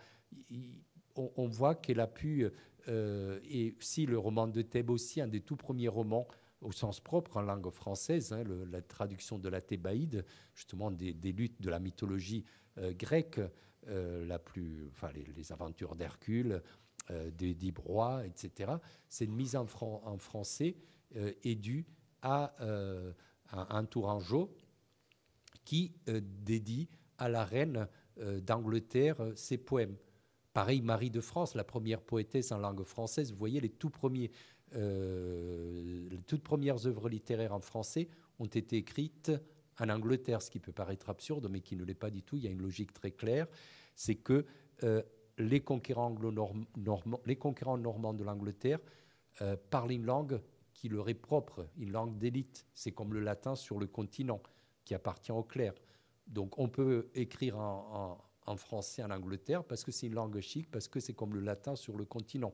S2: on, voit qu'elle a pu, euh, euh, et si le roman de Thèbes aussi, un des tout premiers romans au sens propre en langue française, hein, la traduction de la Thébaïde, justement des, luttes de la mythologie euh, grecque, la plus, enfin, les, aventures d'Hercule, des d'Ibrois, etc. Cette mise en, français est due à un Tourangeau qui dédie à la reine d'Angleterre ses poèmes. Pareil, Marie de France, la première poétesse en langue française, vous voyez, les, tout premiers, euh, toutes premières œuvres littéraires en français ont été écrites en Angleterre, ce qui peut paraître absurde, mais qui ne l'est pas du tout. Il y a une logique très claire, c'est que euh, les, conquérants normands de l'Angleterre euh, parlent une langue qui leur est propre, une langue d'élite. C'est comme le latin sur le continent, qui appartient au clair. Donc on peut écrire en, en en français en Angleterre, parce que c'est une langue chic, parce que c'est comme le latin sur le continent.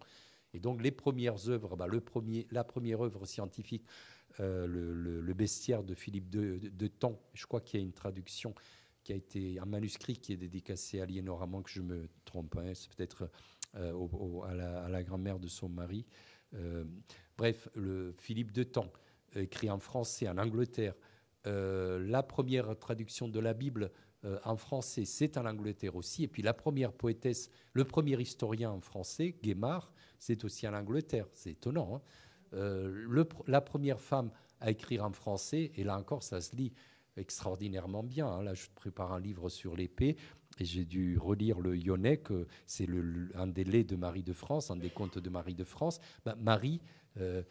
S2: Et donc les premières œuvres, bah, le premier, la première œuvre scientifique, euh, le, bestiaire de Philippe de, de, Temps, je crois qu'il y a une traduction qui a été un manuscrit qui est dédicacé à Liénor, à moins que je me trompe, pas, hein, c'est peut-être euh, à la, grand-mère de son mari. Euh, bref, le Philippe de Temps, écrit en français en Angleterre, la première traduction de la Bible euh, en français, c'est en Angleterre aussi. Et puis la première poétesse, le premier historien en français, Guémard, c'est aussi en Angleterre. C'est étonnant. Hein. Euh, la première femme à écrire en français, et là encore, ça se lit extraordinairement bien. Hein. Là, je prépare un livre sur l'épée. Et j'ai dû relire le Yonec, c'est un des laits de Marie de France, un des contes de Marie de France. Bah, Marie, euh,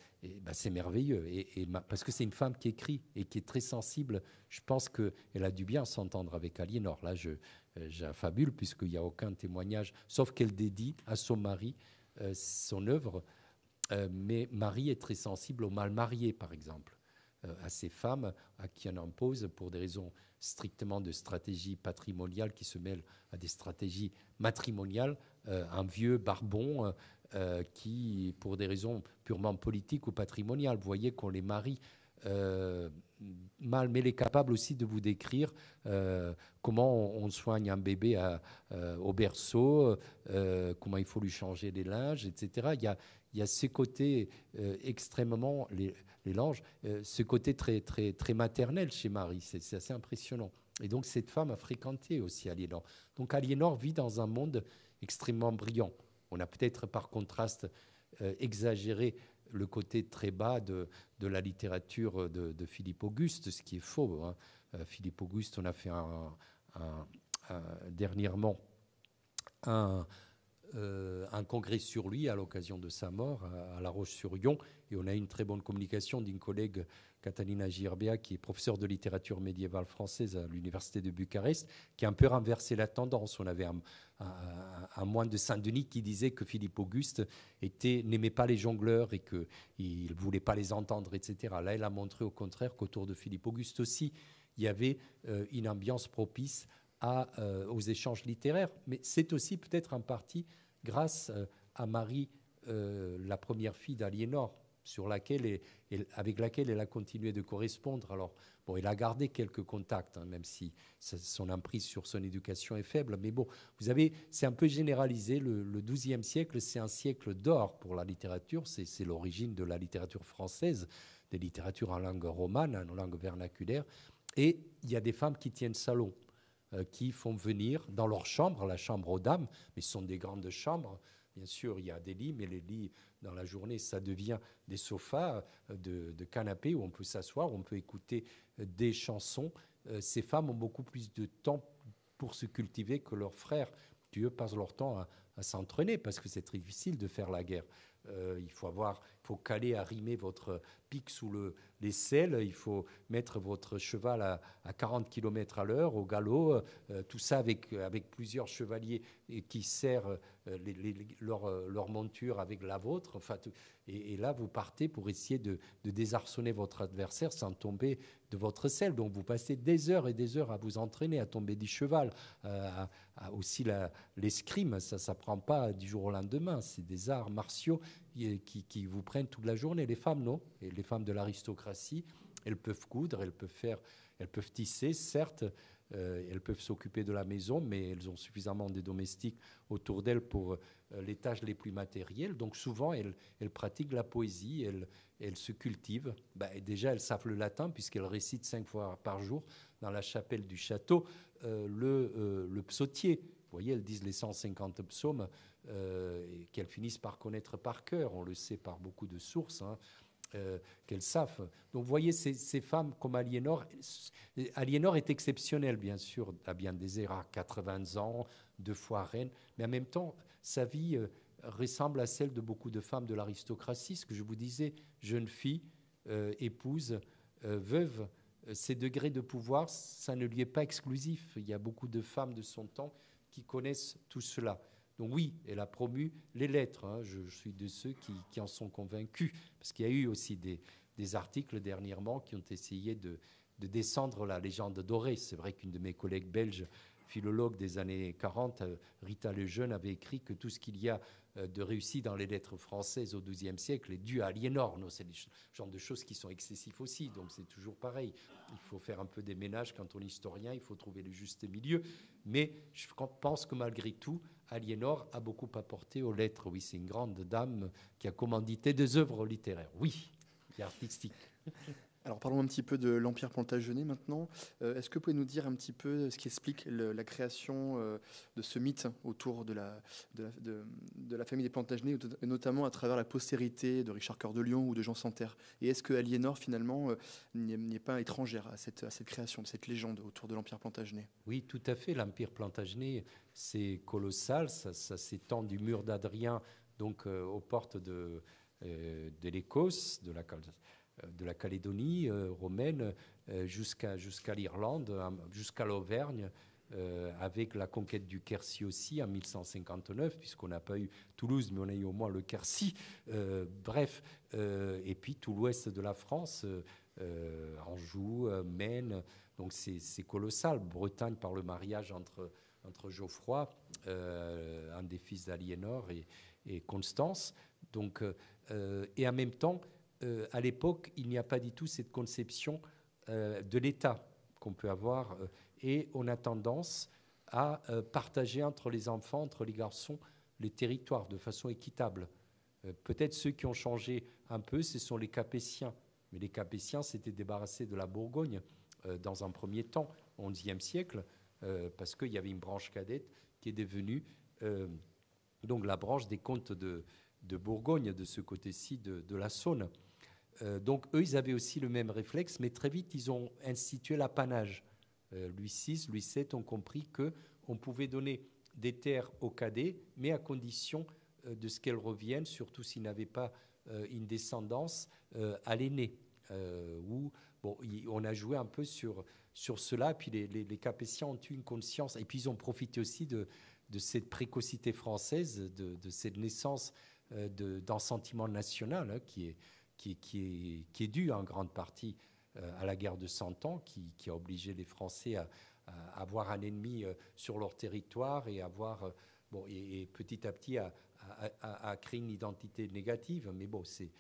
S2: bah, c'est merveilleux. Et, parce que c'est une femme qui écrit et qui est très sensible. Je pense qu'elle a dû bien s'entendre avec Aliénor. Là, je, euh, j'affabule puisqu'il n'y a aucun témoignage, sauf qu'elle dédie à son mari euh, son œuvre. mais Marie est très sensible aux mal mariés, par exemple, à ces femmes à qui on impose, pour des raisons strictement de stratégie patrimoniale qui se mêlent à des stratégies matrimoniales, un vieux barbon euh, qui, pour des raisons purement politiques ou patrimoniales, vous voyez qu'on les marie euh, mal, mais elle est capable aussi de vous décrire euh, comment on, soigne un bébé au berceau, comment il faut lui changer les linges, etc. Il y a, ce côté extrêmement, les, les langes, ce côté très, très, très maternel chez Marie, c'est assez impressionnant. Et donc cette femme a fréquenté aussi Aliénor. Donc Aliénor vit dans un monde extrêmement brillant. On a peut-être par contraste euh, exagéré le côté très bas de, la littérature de, Philippe Auguste, ce qui est faux. Hein. Euh, Philippe Auguste, on a fait dernièrement un, euh, un congrès sur lui à l'occasion de sa mort à, La Roche-sur-Yon. Et on a eu une très bonne communication d'une collègue, Catalina Girbia, qui est professeure de littérature médiévale française à l'université de Bucarest, qui a un peu renversé la tendance. On avait un, moine de Saint-Denis qui disait que Philippe Auguste n'aimait pas les jongleurs et qu'il ne voulait pas les entendre, etc. Là, elle a montré au contraire qu'autour de Philippe Auguste aussi, il y avait euh, une ambiance propice à, euh, aux échanges littéraires, mais c'est aussi peut-être en partie grâce euh, à Marie, euh, la première fille d'Aliénor, sur laquelle et, avec laquelle elle a continué de correspondre. Alors, bon, elle a gardé quelques contacts, hein, même si son emprise sur son éducation est faible. Mais bon, vous avez, c'est un peu généralisé. Le XIIe siècle, c'est un siècle d'or pour la littérature. C'est l'origine de la littérature française, des littératures en langue romane, en langue vernaculaire. Et il y a des femmes qui tiennent salon. Euh, qui font venir dans leur chambre, la chambre aux dames, mais ce sont des grandes chambres. Bien sûr, il y a des lits, mais les lits dans la journée, ça devient des sofas, euh, de, canapés où on peut s'asseoir, on peut écouter euh, des chansons. Ces femmes ont beaucoup plus de temps pour se cultiver que leurs frères, qui eux passent leur temps à, s'entraîner parce que c'est très difficile de faire la guerre. il faut avoir faut caler, arrimer votre pic sous le, les selles, il faut mettre votre cheval à, 40 km à l'heure au galop, euh, tout ça avec, avec plusieurs chevaliers qui serrent euh, euh, leur, monture avec la vôtre. Enfin, et, là, vous partez pour essayer de, désarçonner votre adversaire sans tomber de votre selle. Donc vous passez des heures et des heures à vous entraîner, à tomber du cheval, euh, aussi l'escrime, ça ne s'apprend pas du jour au lendemain, c'est des arts martiaux qui, vous prennent toute la journée. Les femmes, non. Et les femmes de l'aristocratie, elles peuvent coudre, elles peuvent faire, elles peuvent tisser, certes, euh, elles peuvent s'occuper de la maison, mais elles ont suffisamment de domestiques autour d'elles pour euh, les tâches les plus matérielles. Donc souvent, elles, pratiquent la poésie, elles, se cultivent. Bah, déjà, elles savent le latin puisqu'elles récitent cinq fois par jour dans la chapelle du château euh, le, le psautier. Vous voyez, elles disent les 150 psaumes euh, qu'elles finissent par connaître par cœur. On le sait par beaucoup de sources. Hein, euh, qu'elles savent. Donc vous voyez, ces, femmes comme Aliénor, Aliénor est exceptionnelle bien sûr, à bien des erreurs, 80 ans, deux fois reine, mais en même temps, sa vie euh, ressemble à celle de beaucoup de femmes de l'aristocratie, ce que je vous disais, jeune fille, épouse, veuve, ces degrés de pouvoir, ça ne lui est pas exclusif. Il y a beaucoup de femmes de son temps qui connaissent tout cela. Donc oui, elle a promu les lettres. Hein. Je, suis de ceux qui, en sont convaincus, parce qu'il y a eu aussi des, articles dernièrement qui ont essayé de, de descendre la légende dorée. C'est vrai qu'une de mes collègues belges, philologue des années 40, euh, Rita Lejeune, avait écrit que tout ce qu'il y a euh, de réussi dans les lettres françaises au XIIe siècle est dû à Aliénor. C'est le genre de choses qui sont excessives aussi, donc c'est toujours pareil. Il faut faire un peu des ménages quand on est historien, il faut trouver le juste milieu. Mais je pense que malgré tout, Aliénor a beaucoup apporté aux lettres. Oui, c'est une grande dame qui a commandité des œuvres littéraires. Oui, et artistiques. Alors parlons
S1: un petit peu de l'Empire Plantagenet maintenant. Euh, est-ce que vous pouvez nous dire un petit peu ce qui explique la création euh, de ce mythe autour de la, famille des Plantagenets, notamment à travers la postérité de Richard Coeur de Lion ou de Jean Santerre Et est-ce que Aliénor, finalement, euh, n'est pas étrangère à cette, création, de cette légende autour de l'Empire Plantagenet
S2: Oui, tout à fait. L'Empire Plantagenet, c'est colossal. Ça, s'étend du mur d'Adrien, donc aux portes de, l'Écosse, de la euh, de la Calédonie euh, romaine euh, jusqu'à l'Irlande, hein, jusqu'à l'Auvergne. avec la conquête du Quercy aussi en 1159, puisqu'on n'a pas eu Toulouse, mais on a eu au moins le Quercy. bref, et puis tout l'ouest de la France, Anjou, Maine, donc c'est colossal. Bretagne par le mariage entre, entre Geoffroy, un des fils d'Aliénor, et, et, Constance. Donc, et en même temps, euh, à l'époque, il n'y a pas du tout cette conception euh, de l'État qu'on peut avoir. Euh, et on a tendance à partager entre les enfants, entre les garçons, les territoires de façon équitable. Peut-être ceux qui ont changé un peu, ce sont les Capétiens. Mais les Capétiens s'étaient débarrassés de la Bourgogne dans un premier temps, au XIe siècle, parce qu'il y avait une branche cadette qui est devenue donc la branche des comtes de, de Bourgogne, de ce côté-ci de, la Saône. Euh, donc eux, ils avaient aussi le même réflexe, mais très vite, ils ont institué l'apanage. Euh, Louis VI, Louis VII ont compris que on pouvait donner des terres aux cadets, mais à condition euh, de ce qu'elles reviennent, surtout s'ils n'avaient pas une descendance, à l'aîné. bon, on a joué un peu sur, sur cela, puis les, Capétiens ont eu une conscience, et puis ils ont profité aussi de, cette précocité française, de, de cette naissance euh, d'un sentiment national hein, qui, est, qui, qui, est, qui, est, dû en grande partie euh, à la guerre de Cent Ans, qui, a obligé les Français à, avoir un ennemi euh, sur leur territoire et, avoir, bon, et, petit à petit à, à, créer une identité négative. Mais bon, c'est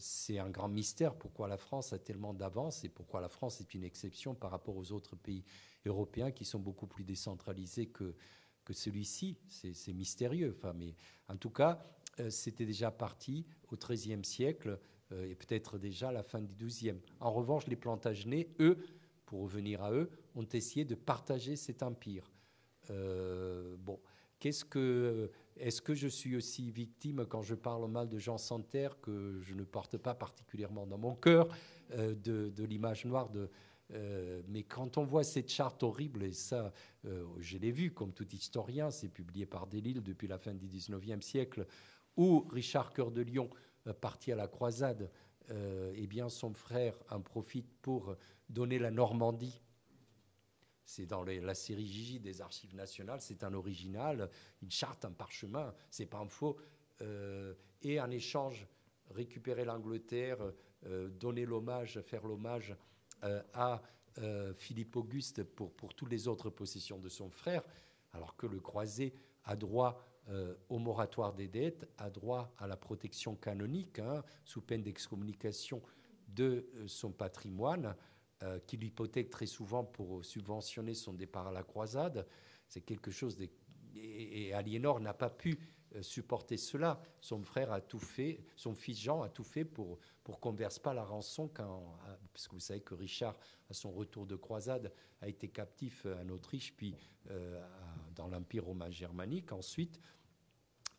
S2: c'est un grand mystère pourquoi la France a tellement d'avance et pourquoi la France est une exception par rapport aux autres pays européens qui sont beaucoup plus décentralisés que, que celui-ci. C'est mystérieux. Enfin, mais en tout cas, euh, c'était déjà parti au XIIIe siècle euh, et peut-être déjà à la fin du XIIe. En revanche, les Plantagenets, eux, pour revenir à eux, ont essayé de partager cet empire. Euh, bon, qu'est-ce que est-ce que je suis aussi victime quand je parle mal de Jean Santerre que je ne porte pas particulièrement dans mon cœur de, l'image noire de mais quand on voit cette charte horrible, et ça, je l'ai vu comme tout historien, c'est publié par Delille depuis la fin du XIXe siècle, où Richard Cœur de Lion, euh, parti à la croisade, euh, eh bien son frère en profite pour donner la Normandie c'est dans la série Gigi des Archives nationales, c'est un original, une charte, un parchemin, c'est pas un faux. Euh, et en échange, récupérer l'Angleterre, donner l'hommage, faire l'hommage à Philippe Auguste pour, pour toutes les autres possessions de son frère, alors que le croisé a droit euh, au moratoire des dettes a droit à la protection canonique, hein, sous peine d'excommunication de euh, son patrimoine, euh, qui l'hypothèque hypothèque très souvent pour subventionner son départ à la croisade. C'est quelque chose. Et, Aliénor n'a pas pu supporter cela. Son frère a tout fait, son fils Jean a tout fait pour, pour qu'on ne verse pas la rançon, quand, parce vous savez que Richard, à son retour de croisade, a été captif en Autriche, puis dans l'Empire romain germanique. Ensuite,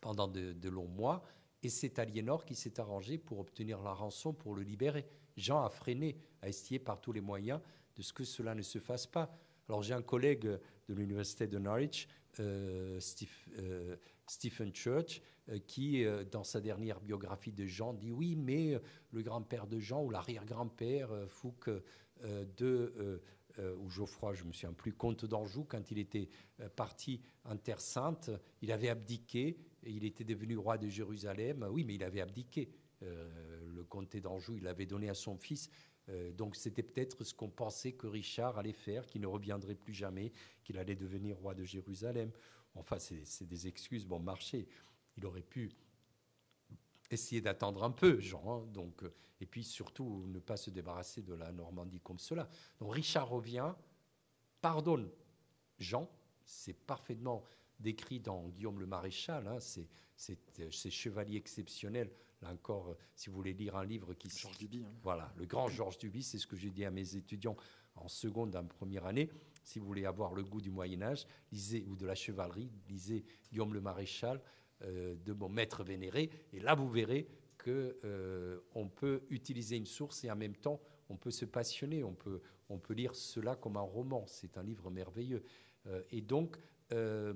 S2: pendant de, longs mois. Et c'est Aliénor qui s'est arrangé pour obtenir la rançon pour le libérer. Jean a freiné, a essayé par tous les moyens de ce que cela ne se fasse pas. Alors j'ai un collègue de l'université de Norwich, euh, euh, Stephen Church, euh, qui dans sa dernière biographie de Jean dit oui, mais le grand-père de Jean ou l'arrière-grand-père Fouque de ou Geoffroy, je me souviens plus, comte d'Anjou, quand il était parti en Terre Sainte, il avait abdiqué il était devenu roi de Jérusalem. Oui, mais il avait abdiqué. Euh, le comté d'Anjou, il l'avait donné à son fils. Euh, donc c'était peut-être ce qu'on pensait que Richard allait faire, qu'il ne reviendrait plus jamais, qu'il allait devenir roi de Jérusalem. Enfin, c'est des excuses bon marché. Il aurait pu essayer d'attendre un peu, Jean. Hein. donc, euh, et puis surtout ne pas se débarrasser de la Normandie comme cela. Donc Richard revient, pardonne Jean, c'est parfaitement décrit dans Guillaume le Maréchal, hein, c'est euh, ces, chevaliers exceptionnels. Là encore, euh, si vous voulez lire un livre qui... Georges Duby. Hein. Voilà, le grand Georges Duby, c'est ce que j'ai dit à mes étudiants en seconde, en première année. Si vous voulez avoir le goût du Moyen Âge, lisez, ou de la chevalerie, lisez Guillaume le Maréchal euh, de mon maître vénéré. Et là, vous verrez que on peut utiliser une source et en même temps on peut se passionner, on peut, on peut lire cela comme un roman. C'est un livre merveilleux. et donc euh,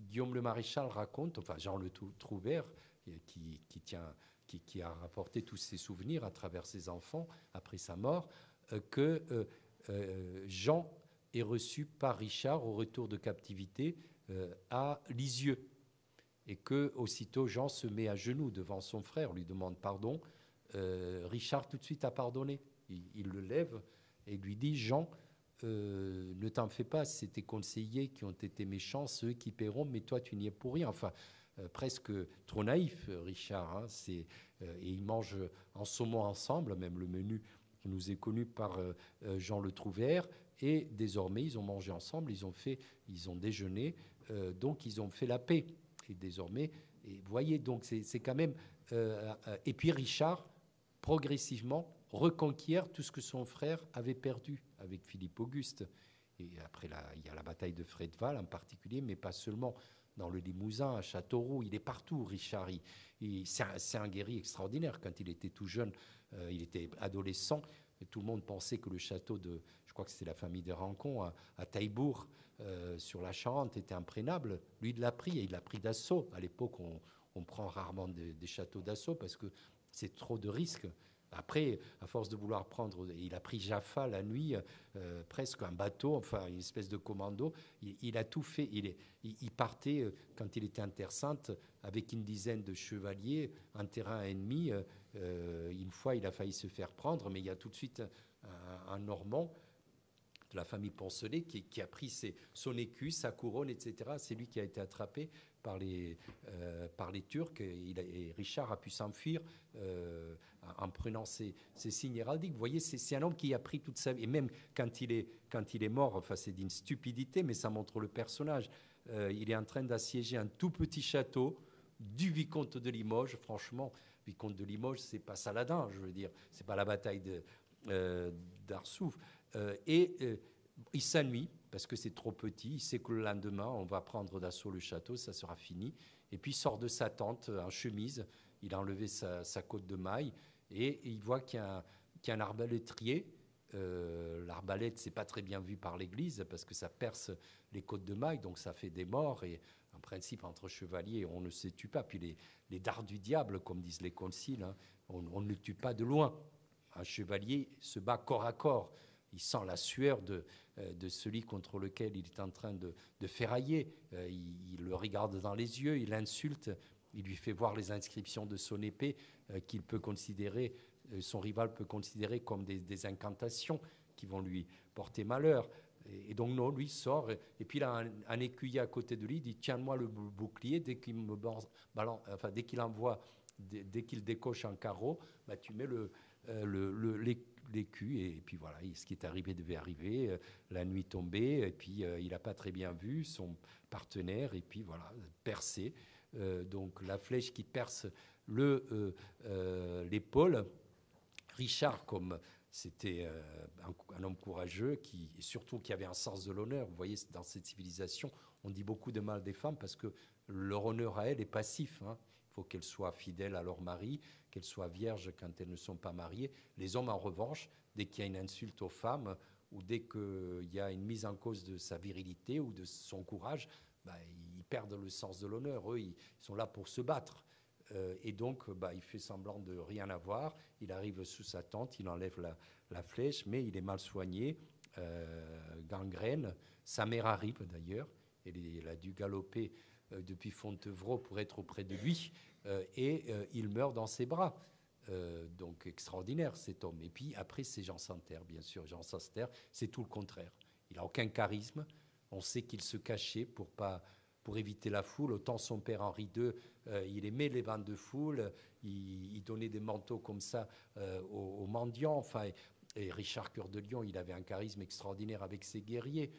S2: Guillaume le Maréchal raconte, enfin Jean Le Troubert, qui, tient, qui, a rapporté tous ses souvenirs à travers ses enfants après sa mort, euh, que euh, Jean est reçu par Richard au retour de captivité à Lisieux, et que aussitôt Jean se met à genoux devant son frère, lui demande pardon. Richard tout de suite a pardonné. il le lève et lui dit Jean, euh, ne t'en fais pas, c'est tes conseillers qui ont été méchants, ceux qui paieront, mais toi, tu n'y es pour rien. Enfin, euh, presque trop naïf, Richard. Hein, euh, et ils mangent en saumon ensemble, même le menu nous est connu par Jean Le Trouvert. Et désormais, ils ont mangé ensemble, ils ont, fait, ils ont déjeuné, donc ils ont fait la paix. Et désormais, et voyez, donc c'est quand même. et puis Richard, progressivement, reconquiert tout ce que son frère avait perdu avec Philippe Auguste. Et après, la, il y a la bataille de Fredval en particulier, mais pas seulement. Dans le Limousin, à Châteauroux, il est partout, Richard. C'est un, guéri extraordinaire. Quand il était tout jeune, euh, il était adolescent, tout le monde pensait que le château de, je crois que c'était la famille de Rancon, à, Taillebourg, euh, sur la Charente, était imprénable. Lui, il l'a pris et il l'a pris d'assaut. À l'époque, on, prend rarement des, des châteaux d'assaut parce que c'est trop de risques. Après, à force de vouloir prendre, il a pris Jaffa la nuit, euh, presque un bateau, enfin une espèce de commando. Il, a tout fait. Il, il, partait, euh, quand il était en Terre avec une dizaine de chevaliers, en terrain ennemi. Euh, une fois, il a failli se faire prendre, mais il y a tout de suite un, Normand de la famille Poncelet qui, a pris son écu, sa couronne, etc. C'est lui qui a été attrapé par les, euh, par les Turcs. Et, il Richard a pu s'enfuir euh, en prenant ses, signes héraldiques. Vous voyez, c'est un homme qui a pris toute sa vie. Et même quand il est, quand il est mort, enfin, c'est d'une stupidité, mais ça montre le personnage. Euh, il est en train d'assiéger un tout petit château du vicomte de Limoges. Franchement, vicomte de Limoges, c'est pas Saladin, je veux dire. C'est pas la bataille de d'Arsouf. et il s'ennuie parce que c'est trop petit. Il sait que le lendemain, on va prendre d'assaut le château, ça sera fini. Et puis il sort de sa tente en chemise. Il a enlevé sa, sa côte de maille et, il voit qu'il y a un, arbalétrier. Euh, l'arbalète, c'est pas très bien vu par l'Église parce que ça perce les côtes de maille, donc ça fait des morts. Et en principe, entre chevaliers, on ne se tue pas. Puis les, les dards du diable, comme disent les conciles, hein, on, ne ne tue pas de loin. Un chevalier se bat corps à corps il sent la sueur de, euh, de celui contre lequel il est en train de, de ferrailler. Euh, il, le regarde dans les yeux, il l'insulte, il lui fait voir les inscriptions de son épée euh, qu'il peut considérer, son rival peut considérer comme des, des incantations qui vont lui porter malheur. Et donc, non, lui sort. Et puis, il a un, écuyer à côté de lui. Il dit Tiens-moi le bouclier. Dès qu'il me balance, enfin, dès qu'il envoie, dès, qu'il décoche un carreau, bah, tu mets le, le, le, et puis voilà, ce qui est arrivé devait arriver. Euh, la nuit tombée, et puis euh, il n'a pas très bien vu son partenaire, et puis voilà, percé. Euh, donc la flèche qui perce le, l'épaule. Richard, comme c'était un, homme courageux, qui, surtout qui avait un sens de l'honneur, vous voyez, dans cette civilisation, on dit beaucoup de mal des femmes parce que leur honneur à elles est passif. Hein faut qu'elles soient fidèles à leur mari, qu'elles soient vierges quand elles ne sont pas mariées. Les hommes, en revanche, dès qu'il y a une insulte aux femmes ou dès qu'il y a une mise en cause de sa virilité ou de son courage, bah, ils perdent le sens de l'honneur. Eux, ils sont là pour se battre. Euh, et donc, bah, il fait semblant de rien avoir. Il arrive sous sa tente, il enlève la, flèche, mais il est mal soigné, euh, gangrène. Sa mère arrive d'ailleurs. elle a dû galoper euh, depuis Fontevraud pour être auprès de lui, euh, et euh, il meurt dans ses bras. donc extraordinaire cet homme. Et puis après, c'est Jean Santerre, bien sûr. Jean Santerre, c'est tout le contraire. Il n'a aucun charisme. On sait qu'il se cachait pour pas pour éviter la foule. Autant son père Henri II, il aimait les bandes de foule, il, donnait des manteaux comme ça aux, mendiants. Enfin, Richard Cœur de Lion, il avait un charisme extraordinaire avec ses guerriers.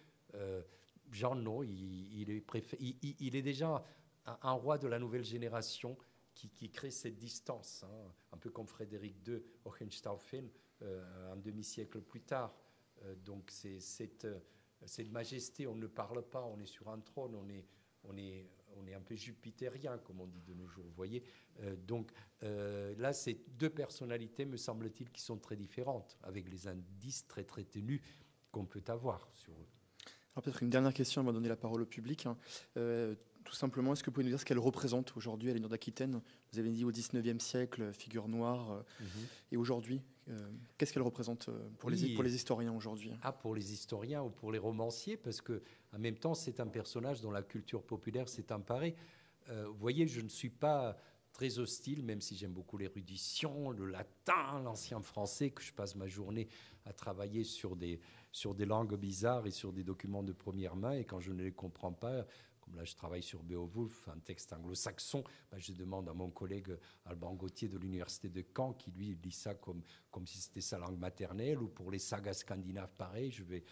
S2: Jean, No, il, est, déjà un, roi de la nouvelle génération qui, crée cette distance, hein. un peu comme Frédéric II, Hohenstaufen, euh, un demi-siècle plus tard. Euh, donc c'est euh, cette, majesté, on ne parle pas, on est sur un trône, on est, un peu jupitérien, comme on dit de nos jours, vous voyez. donc là, c'est deux personnalités, me semble-t-il, qui sont très différentes, avec les indices très très ténus qu'on peut avoir sur eux.
S1: Peut-être une dernière question avant de donner la parole au public. Hein. Euh, tout simplement, est-ce que vous pouvez nous dire ce qu'elle représente aujourd'hui à l'Union d'Aquitaine Vous avez dit au 19e
S2: siècle, euh, figure noire. Euh, mhm. Et aujourd'hui, qu'est-ce qu'elle représente pour, les, pour les historiens aujourd'hui Ah, pour les historiens ou pour les romanciers, parce que en même temps, c'est un personnage dont la culture populaire s'est emparée. vous voyez, je ne suis pas très hostile, même si j'aime beaucoup l'érudition, le latin, l'ancien français, que je passe ma journée à travailler sur des, sur des langues bizarres et sur des documents de première main. Et quand je ne les comprends pas, comme là je travaille sur Beowulf, un texte anglo-saxon, bah, je demande à mon collègue Alban Gauthier de l'université de Caen, qui lui lit ça comme, comme si c'était sa langue maternelle, ou pour les sagas scandinaves, pareil, je vais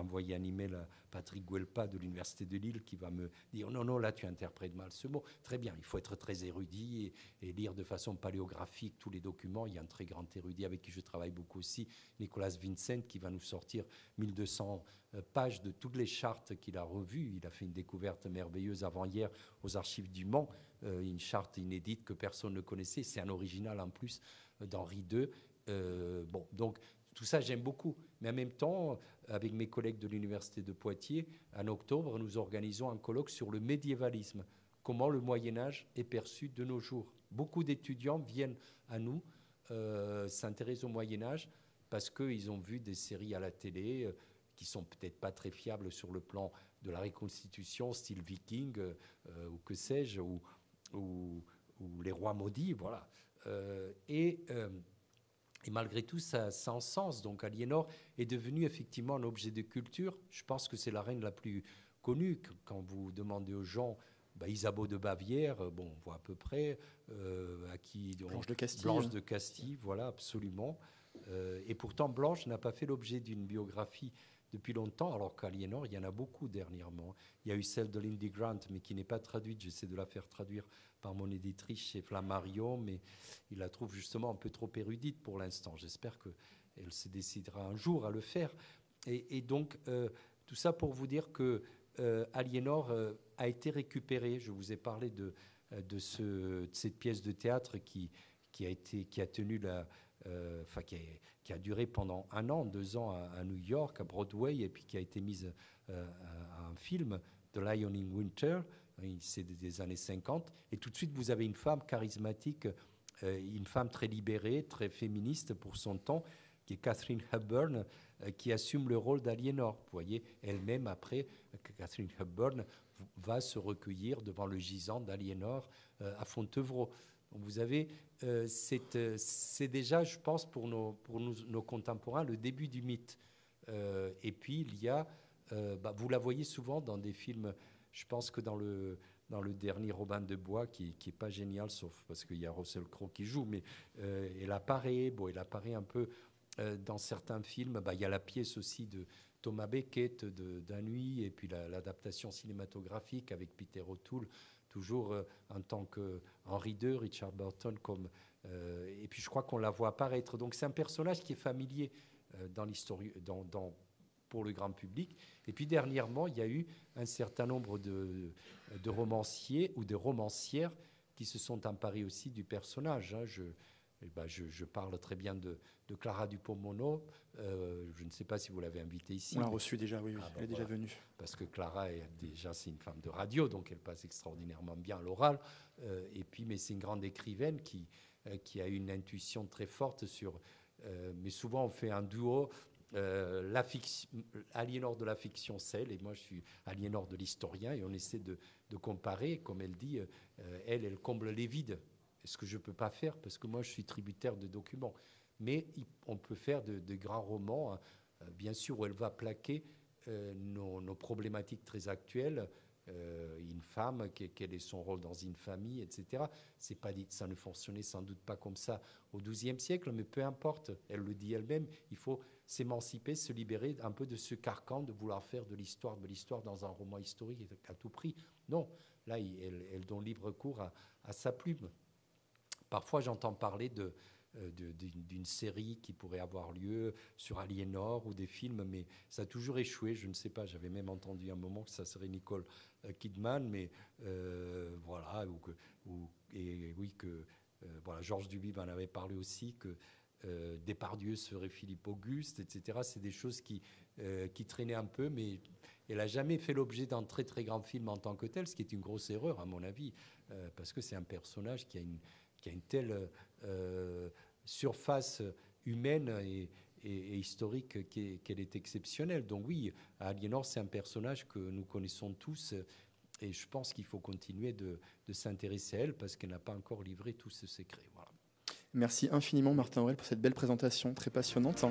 S2: envoyé un email à Patrick Guelpa de l'Université de Lille qui va me dire non, non, là tu interprètes mal ce mot. Très bien, il faut être très érudit et, lire de façon paléographique tous les documents. Il y a un très grand érudit avec qui je travaille beaucoup aussi, Nicolas Vincent, qui va nous sortir 1200 euh, pages de toutes les chartes qu'il a revues. Il a fait une découverte merveilleuse avant-hier aux archives du Mans, euh, une charte inédite que personne ne connaissait. C'est un original en plus euh, d'Henri II. bon, donc tout ça, j'aime beaucoup. Mais en même temps, avec mes collègues de l'Université de Poitiers, en octobre, nous organisons un colloque sur le médiévalisme, comment le Moyen Âge est perçu de nos jours. Beaucoup d'étudiants viennent à nous, euh, s'intéressent au Moyen Âge, parce qu'ils ont vu des séries à la télé qui euh, qui sont peut-être pas très fiables sur le plan de la reconstitution, style viking, euh, euh, ou que sais-je, ou, les rois maudits, voilà. et et malgré tout, ça, a sans sens. Donc Aliénor est devenue effectivement un objet de culture. Je pense que c'est la reine la plus connue. Quand vous demandez aux gens bah, Isabeau de Bavière, euh, bon, on voit à peu près euh, à qui Blanche de Castille. Blanche hein. de Castille, voilà, absolument. Euh, et pourtant, Blanche n'a pas fait l'objet d'une biographie depuis longtemps, alors qu'Aliénor, il y en a beaucoup dernièrement. Il y a eu celle de Lindy Grant, mais qui n'est pas traduite. J'essaie de la faire traduire par mon éditrice chez Flammarion, mais il la trouve justement un peu trop érudite pour l'instant. J'espère qu'elle se décidera un jour à le faire. Et, donc, euh, tout ça pour vous dire que Aliénor euh, euh, a été récupérée. Je vous ai parlé de, de, ce, cette pièce de théâtre qui, qui, a, été, qui a tenu la, euh, qui, a, duré pendant un an, deux ans à, New York, à Broadway, et puis qui a été mise euh, à, un film, The Lion in Winter, hein, c'est des années 50, et tout de suite vous avez une femme charismatique, euh, une femme très libérée, très féministe pour son temps, qui est Catherine Hepburn, qui assume le rôle d'Aliénor. Vous voyez, elle-même, après, Catherine Hepburn va se recueillir devant le gisant d'Aliénor à Fontevraud. vous avez euh, euh, c'est, déjà, je pense, pour nos, contemporains, le début du mythe. Euh, et puis, il y a, bah, vous la voyez souvent dans des films, je pense que dans le, dernier Robin de Bois, qui n'est pas génial, sauf parce qu'il y a Russell Crowe qui joue, mais elle apparaît, bon, apparaît un peu dans certains films. Bah, il y a la pièce aussi de Thomas Beckett, d'Un nuit, et puis l'adaptation cinématographique avec Peter O'Toole toujours euh, en tant que II, Richard Burton, comme, euh, et puis je crois qu'on la voit apparaître. Donc c'est un personnage qui est familier euh, dans dans, pour le grand public. Et puis dernièrement, il y a eu un certain nombre de, romanciers ou de romancières qui se sont emparés aussi du personnage. Hein. Je, eh ben, je, parle très bien de, Clara Dupont-Mono. Euh, je ne sais pas si vous l'avez invitée ici. On l'a reçue déjà, oui, ah, elle ben est déjà venue. Parce que Clara, est déjà, c'est une femme de radio, donc elle passe extraordinairement bien à l'oral. Euh, et puis, mais c'est une grande écrivaine qui, euh, qui a une intuition très forte sur. mais souvent, on fait un duo. la fiction, Aliénor de la fiction, celle, et moi je suis Aliénor de l'historien, et on essaie de, de comparer, comme elle dit, elle, elle comble les vides ce que je ne peux pas faire parce que moi je suis tributaire de documents. Mais on peut faire de, grands romans, hein. euh, bien sûr, où elle va plaquer euh, nos, problématiques très actuelles. Euh, une femme, quel est son rôle dans une famille, etc. C'est pas dit, ça ne fonctionnait sans doute pas comme ça au XIIe siècle, mais peu importe, elle le dit elle-même, il faut s'émanciper, se libérer un peu de ce carcan de vouloir faire de l'histoire, de l'histoire dans un roman historique à tout prix. Non, là, elle, donne libre cours à, à sa plume. Parfois, j'entends parler de, euh, d'une série qui pourrait avoir lieu sur Aliénor ou des films, mais ça a toujours échoué. Je ne sais pas, j'avais même entendu un moment que ça serait Nicole euh, Kidman, mais euh, voilà, ou que, et oui, que voilà, Georges Duby en avait parlé aussi, que euh, Dieu serait Philippe Auguste, etc. C'est des choses qui, qui traînaient un peu, mais elle n'a jamais fait l'objet d'un très très grand film en tant que tel, ce qui est une grosse erreur, à mon avis, parce que c'est un personnage qui a une qui a une telle euh, surface humaine et, historique qu'elle est exceptionnelle. Donc oui, Aliénor, c'est un personnage que nous connaissons tous et je pense qu'il faut continuer de, s'intéresser à elle parce qu'elle n'a pas encore livré tous ses secrets. Voilà.
S1: Merci infiniment Martin Aurel pour cette belle présentation très passionnante.